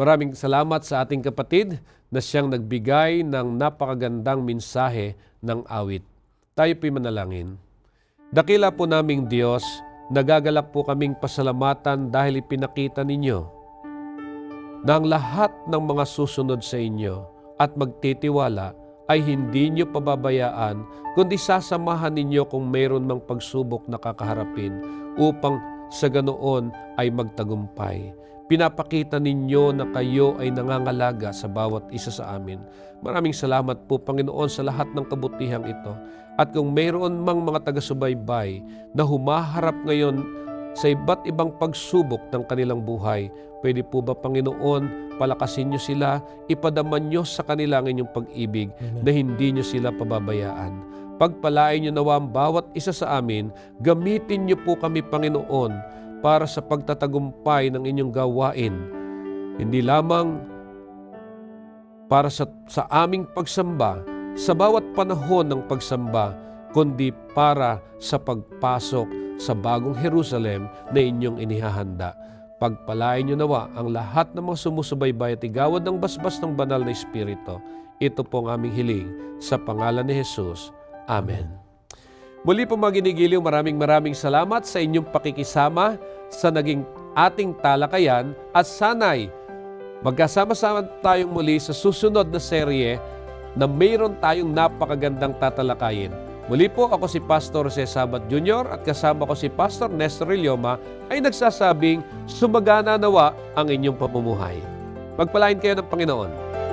Maraming salamat sa ating kapatid na siyang nagbigay ng napakagandang mensahe ng awit. Tayo po'y manalangin. Dakila po naming Diyos, nagagalak po kaming pasalamatan dahil ipinakita ninyo na ang lahat ng mga susunod sa inyo at magtitiwala ay hindi nyo pababayaan, kundi sasamahan ninyo kung mayroon mang pagsubok na kakaharapin upang sa ganoon ay magtagumpay. Pinapakita ninyo na kayo ay nangangalaga sa bawat isa sa amin. Maraming salamat po Panginoon sa lahat ng kabutihang ito. At kung mayroon mang mga taga-subaybay na humaharap ngayon sa iba't ibang pagsubok ng kanilang buhay, pwede po ba Panginoon palakasin niyo sila, ipadaman niyo sa kanila ang inyong pag-ibig Amen. na hindi niyo sila pababayaan. Pagpalain niyo nawa ang bawat isa sa amin. Gamitin niyo po kami, Panginoon, para sa pagtatagumpay ng inyong gawain. Hindi lamang para sa, sa aming pagsamba, sa bawat panahon ng pagsamba, kundi para sa pagpasok sa bagong Jerusalem na inyong inihahanda. Pagpalain niyo nawa ang lahat ng mga sumusubaybay at igawad ng basbas ng banal na Espiritu. Ito po ang aming hiling sa pangalan ni Jesus. Amen. Muli po maginigiliw, maraming maraming salamat sa inyong pakikisama sa naging ating talakayan at sanay magkasama-sama tayong muli sa susunod na serye na mayroon tayong napakagandang tatalakayin. Muli po ako si Pastor Jose Sabat Jr. at kasama ko si Pastor Nestor Ilioma ay nagsasabing sumagana nawa ang inyong pamumuhay. Magpalain kayo ng Panginoon.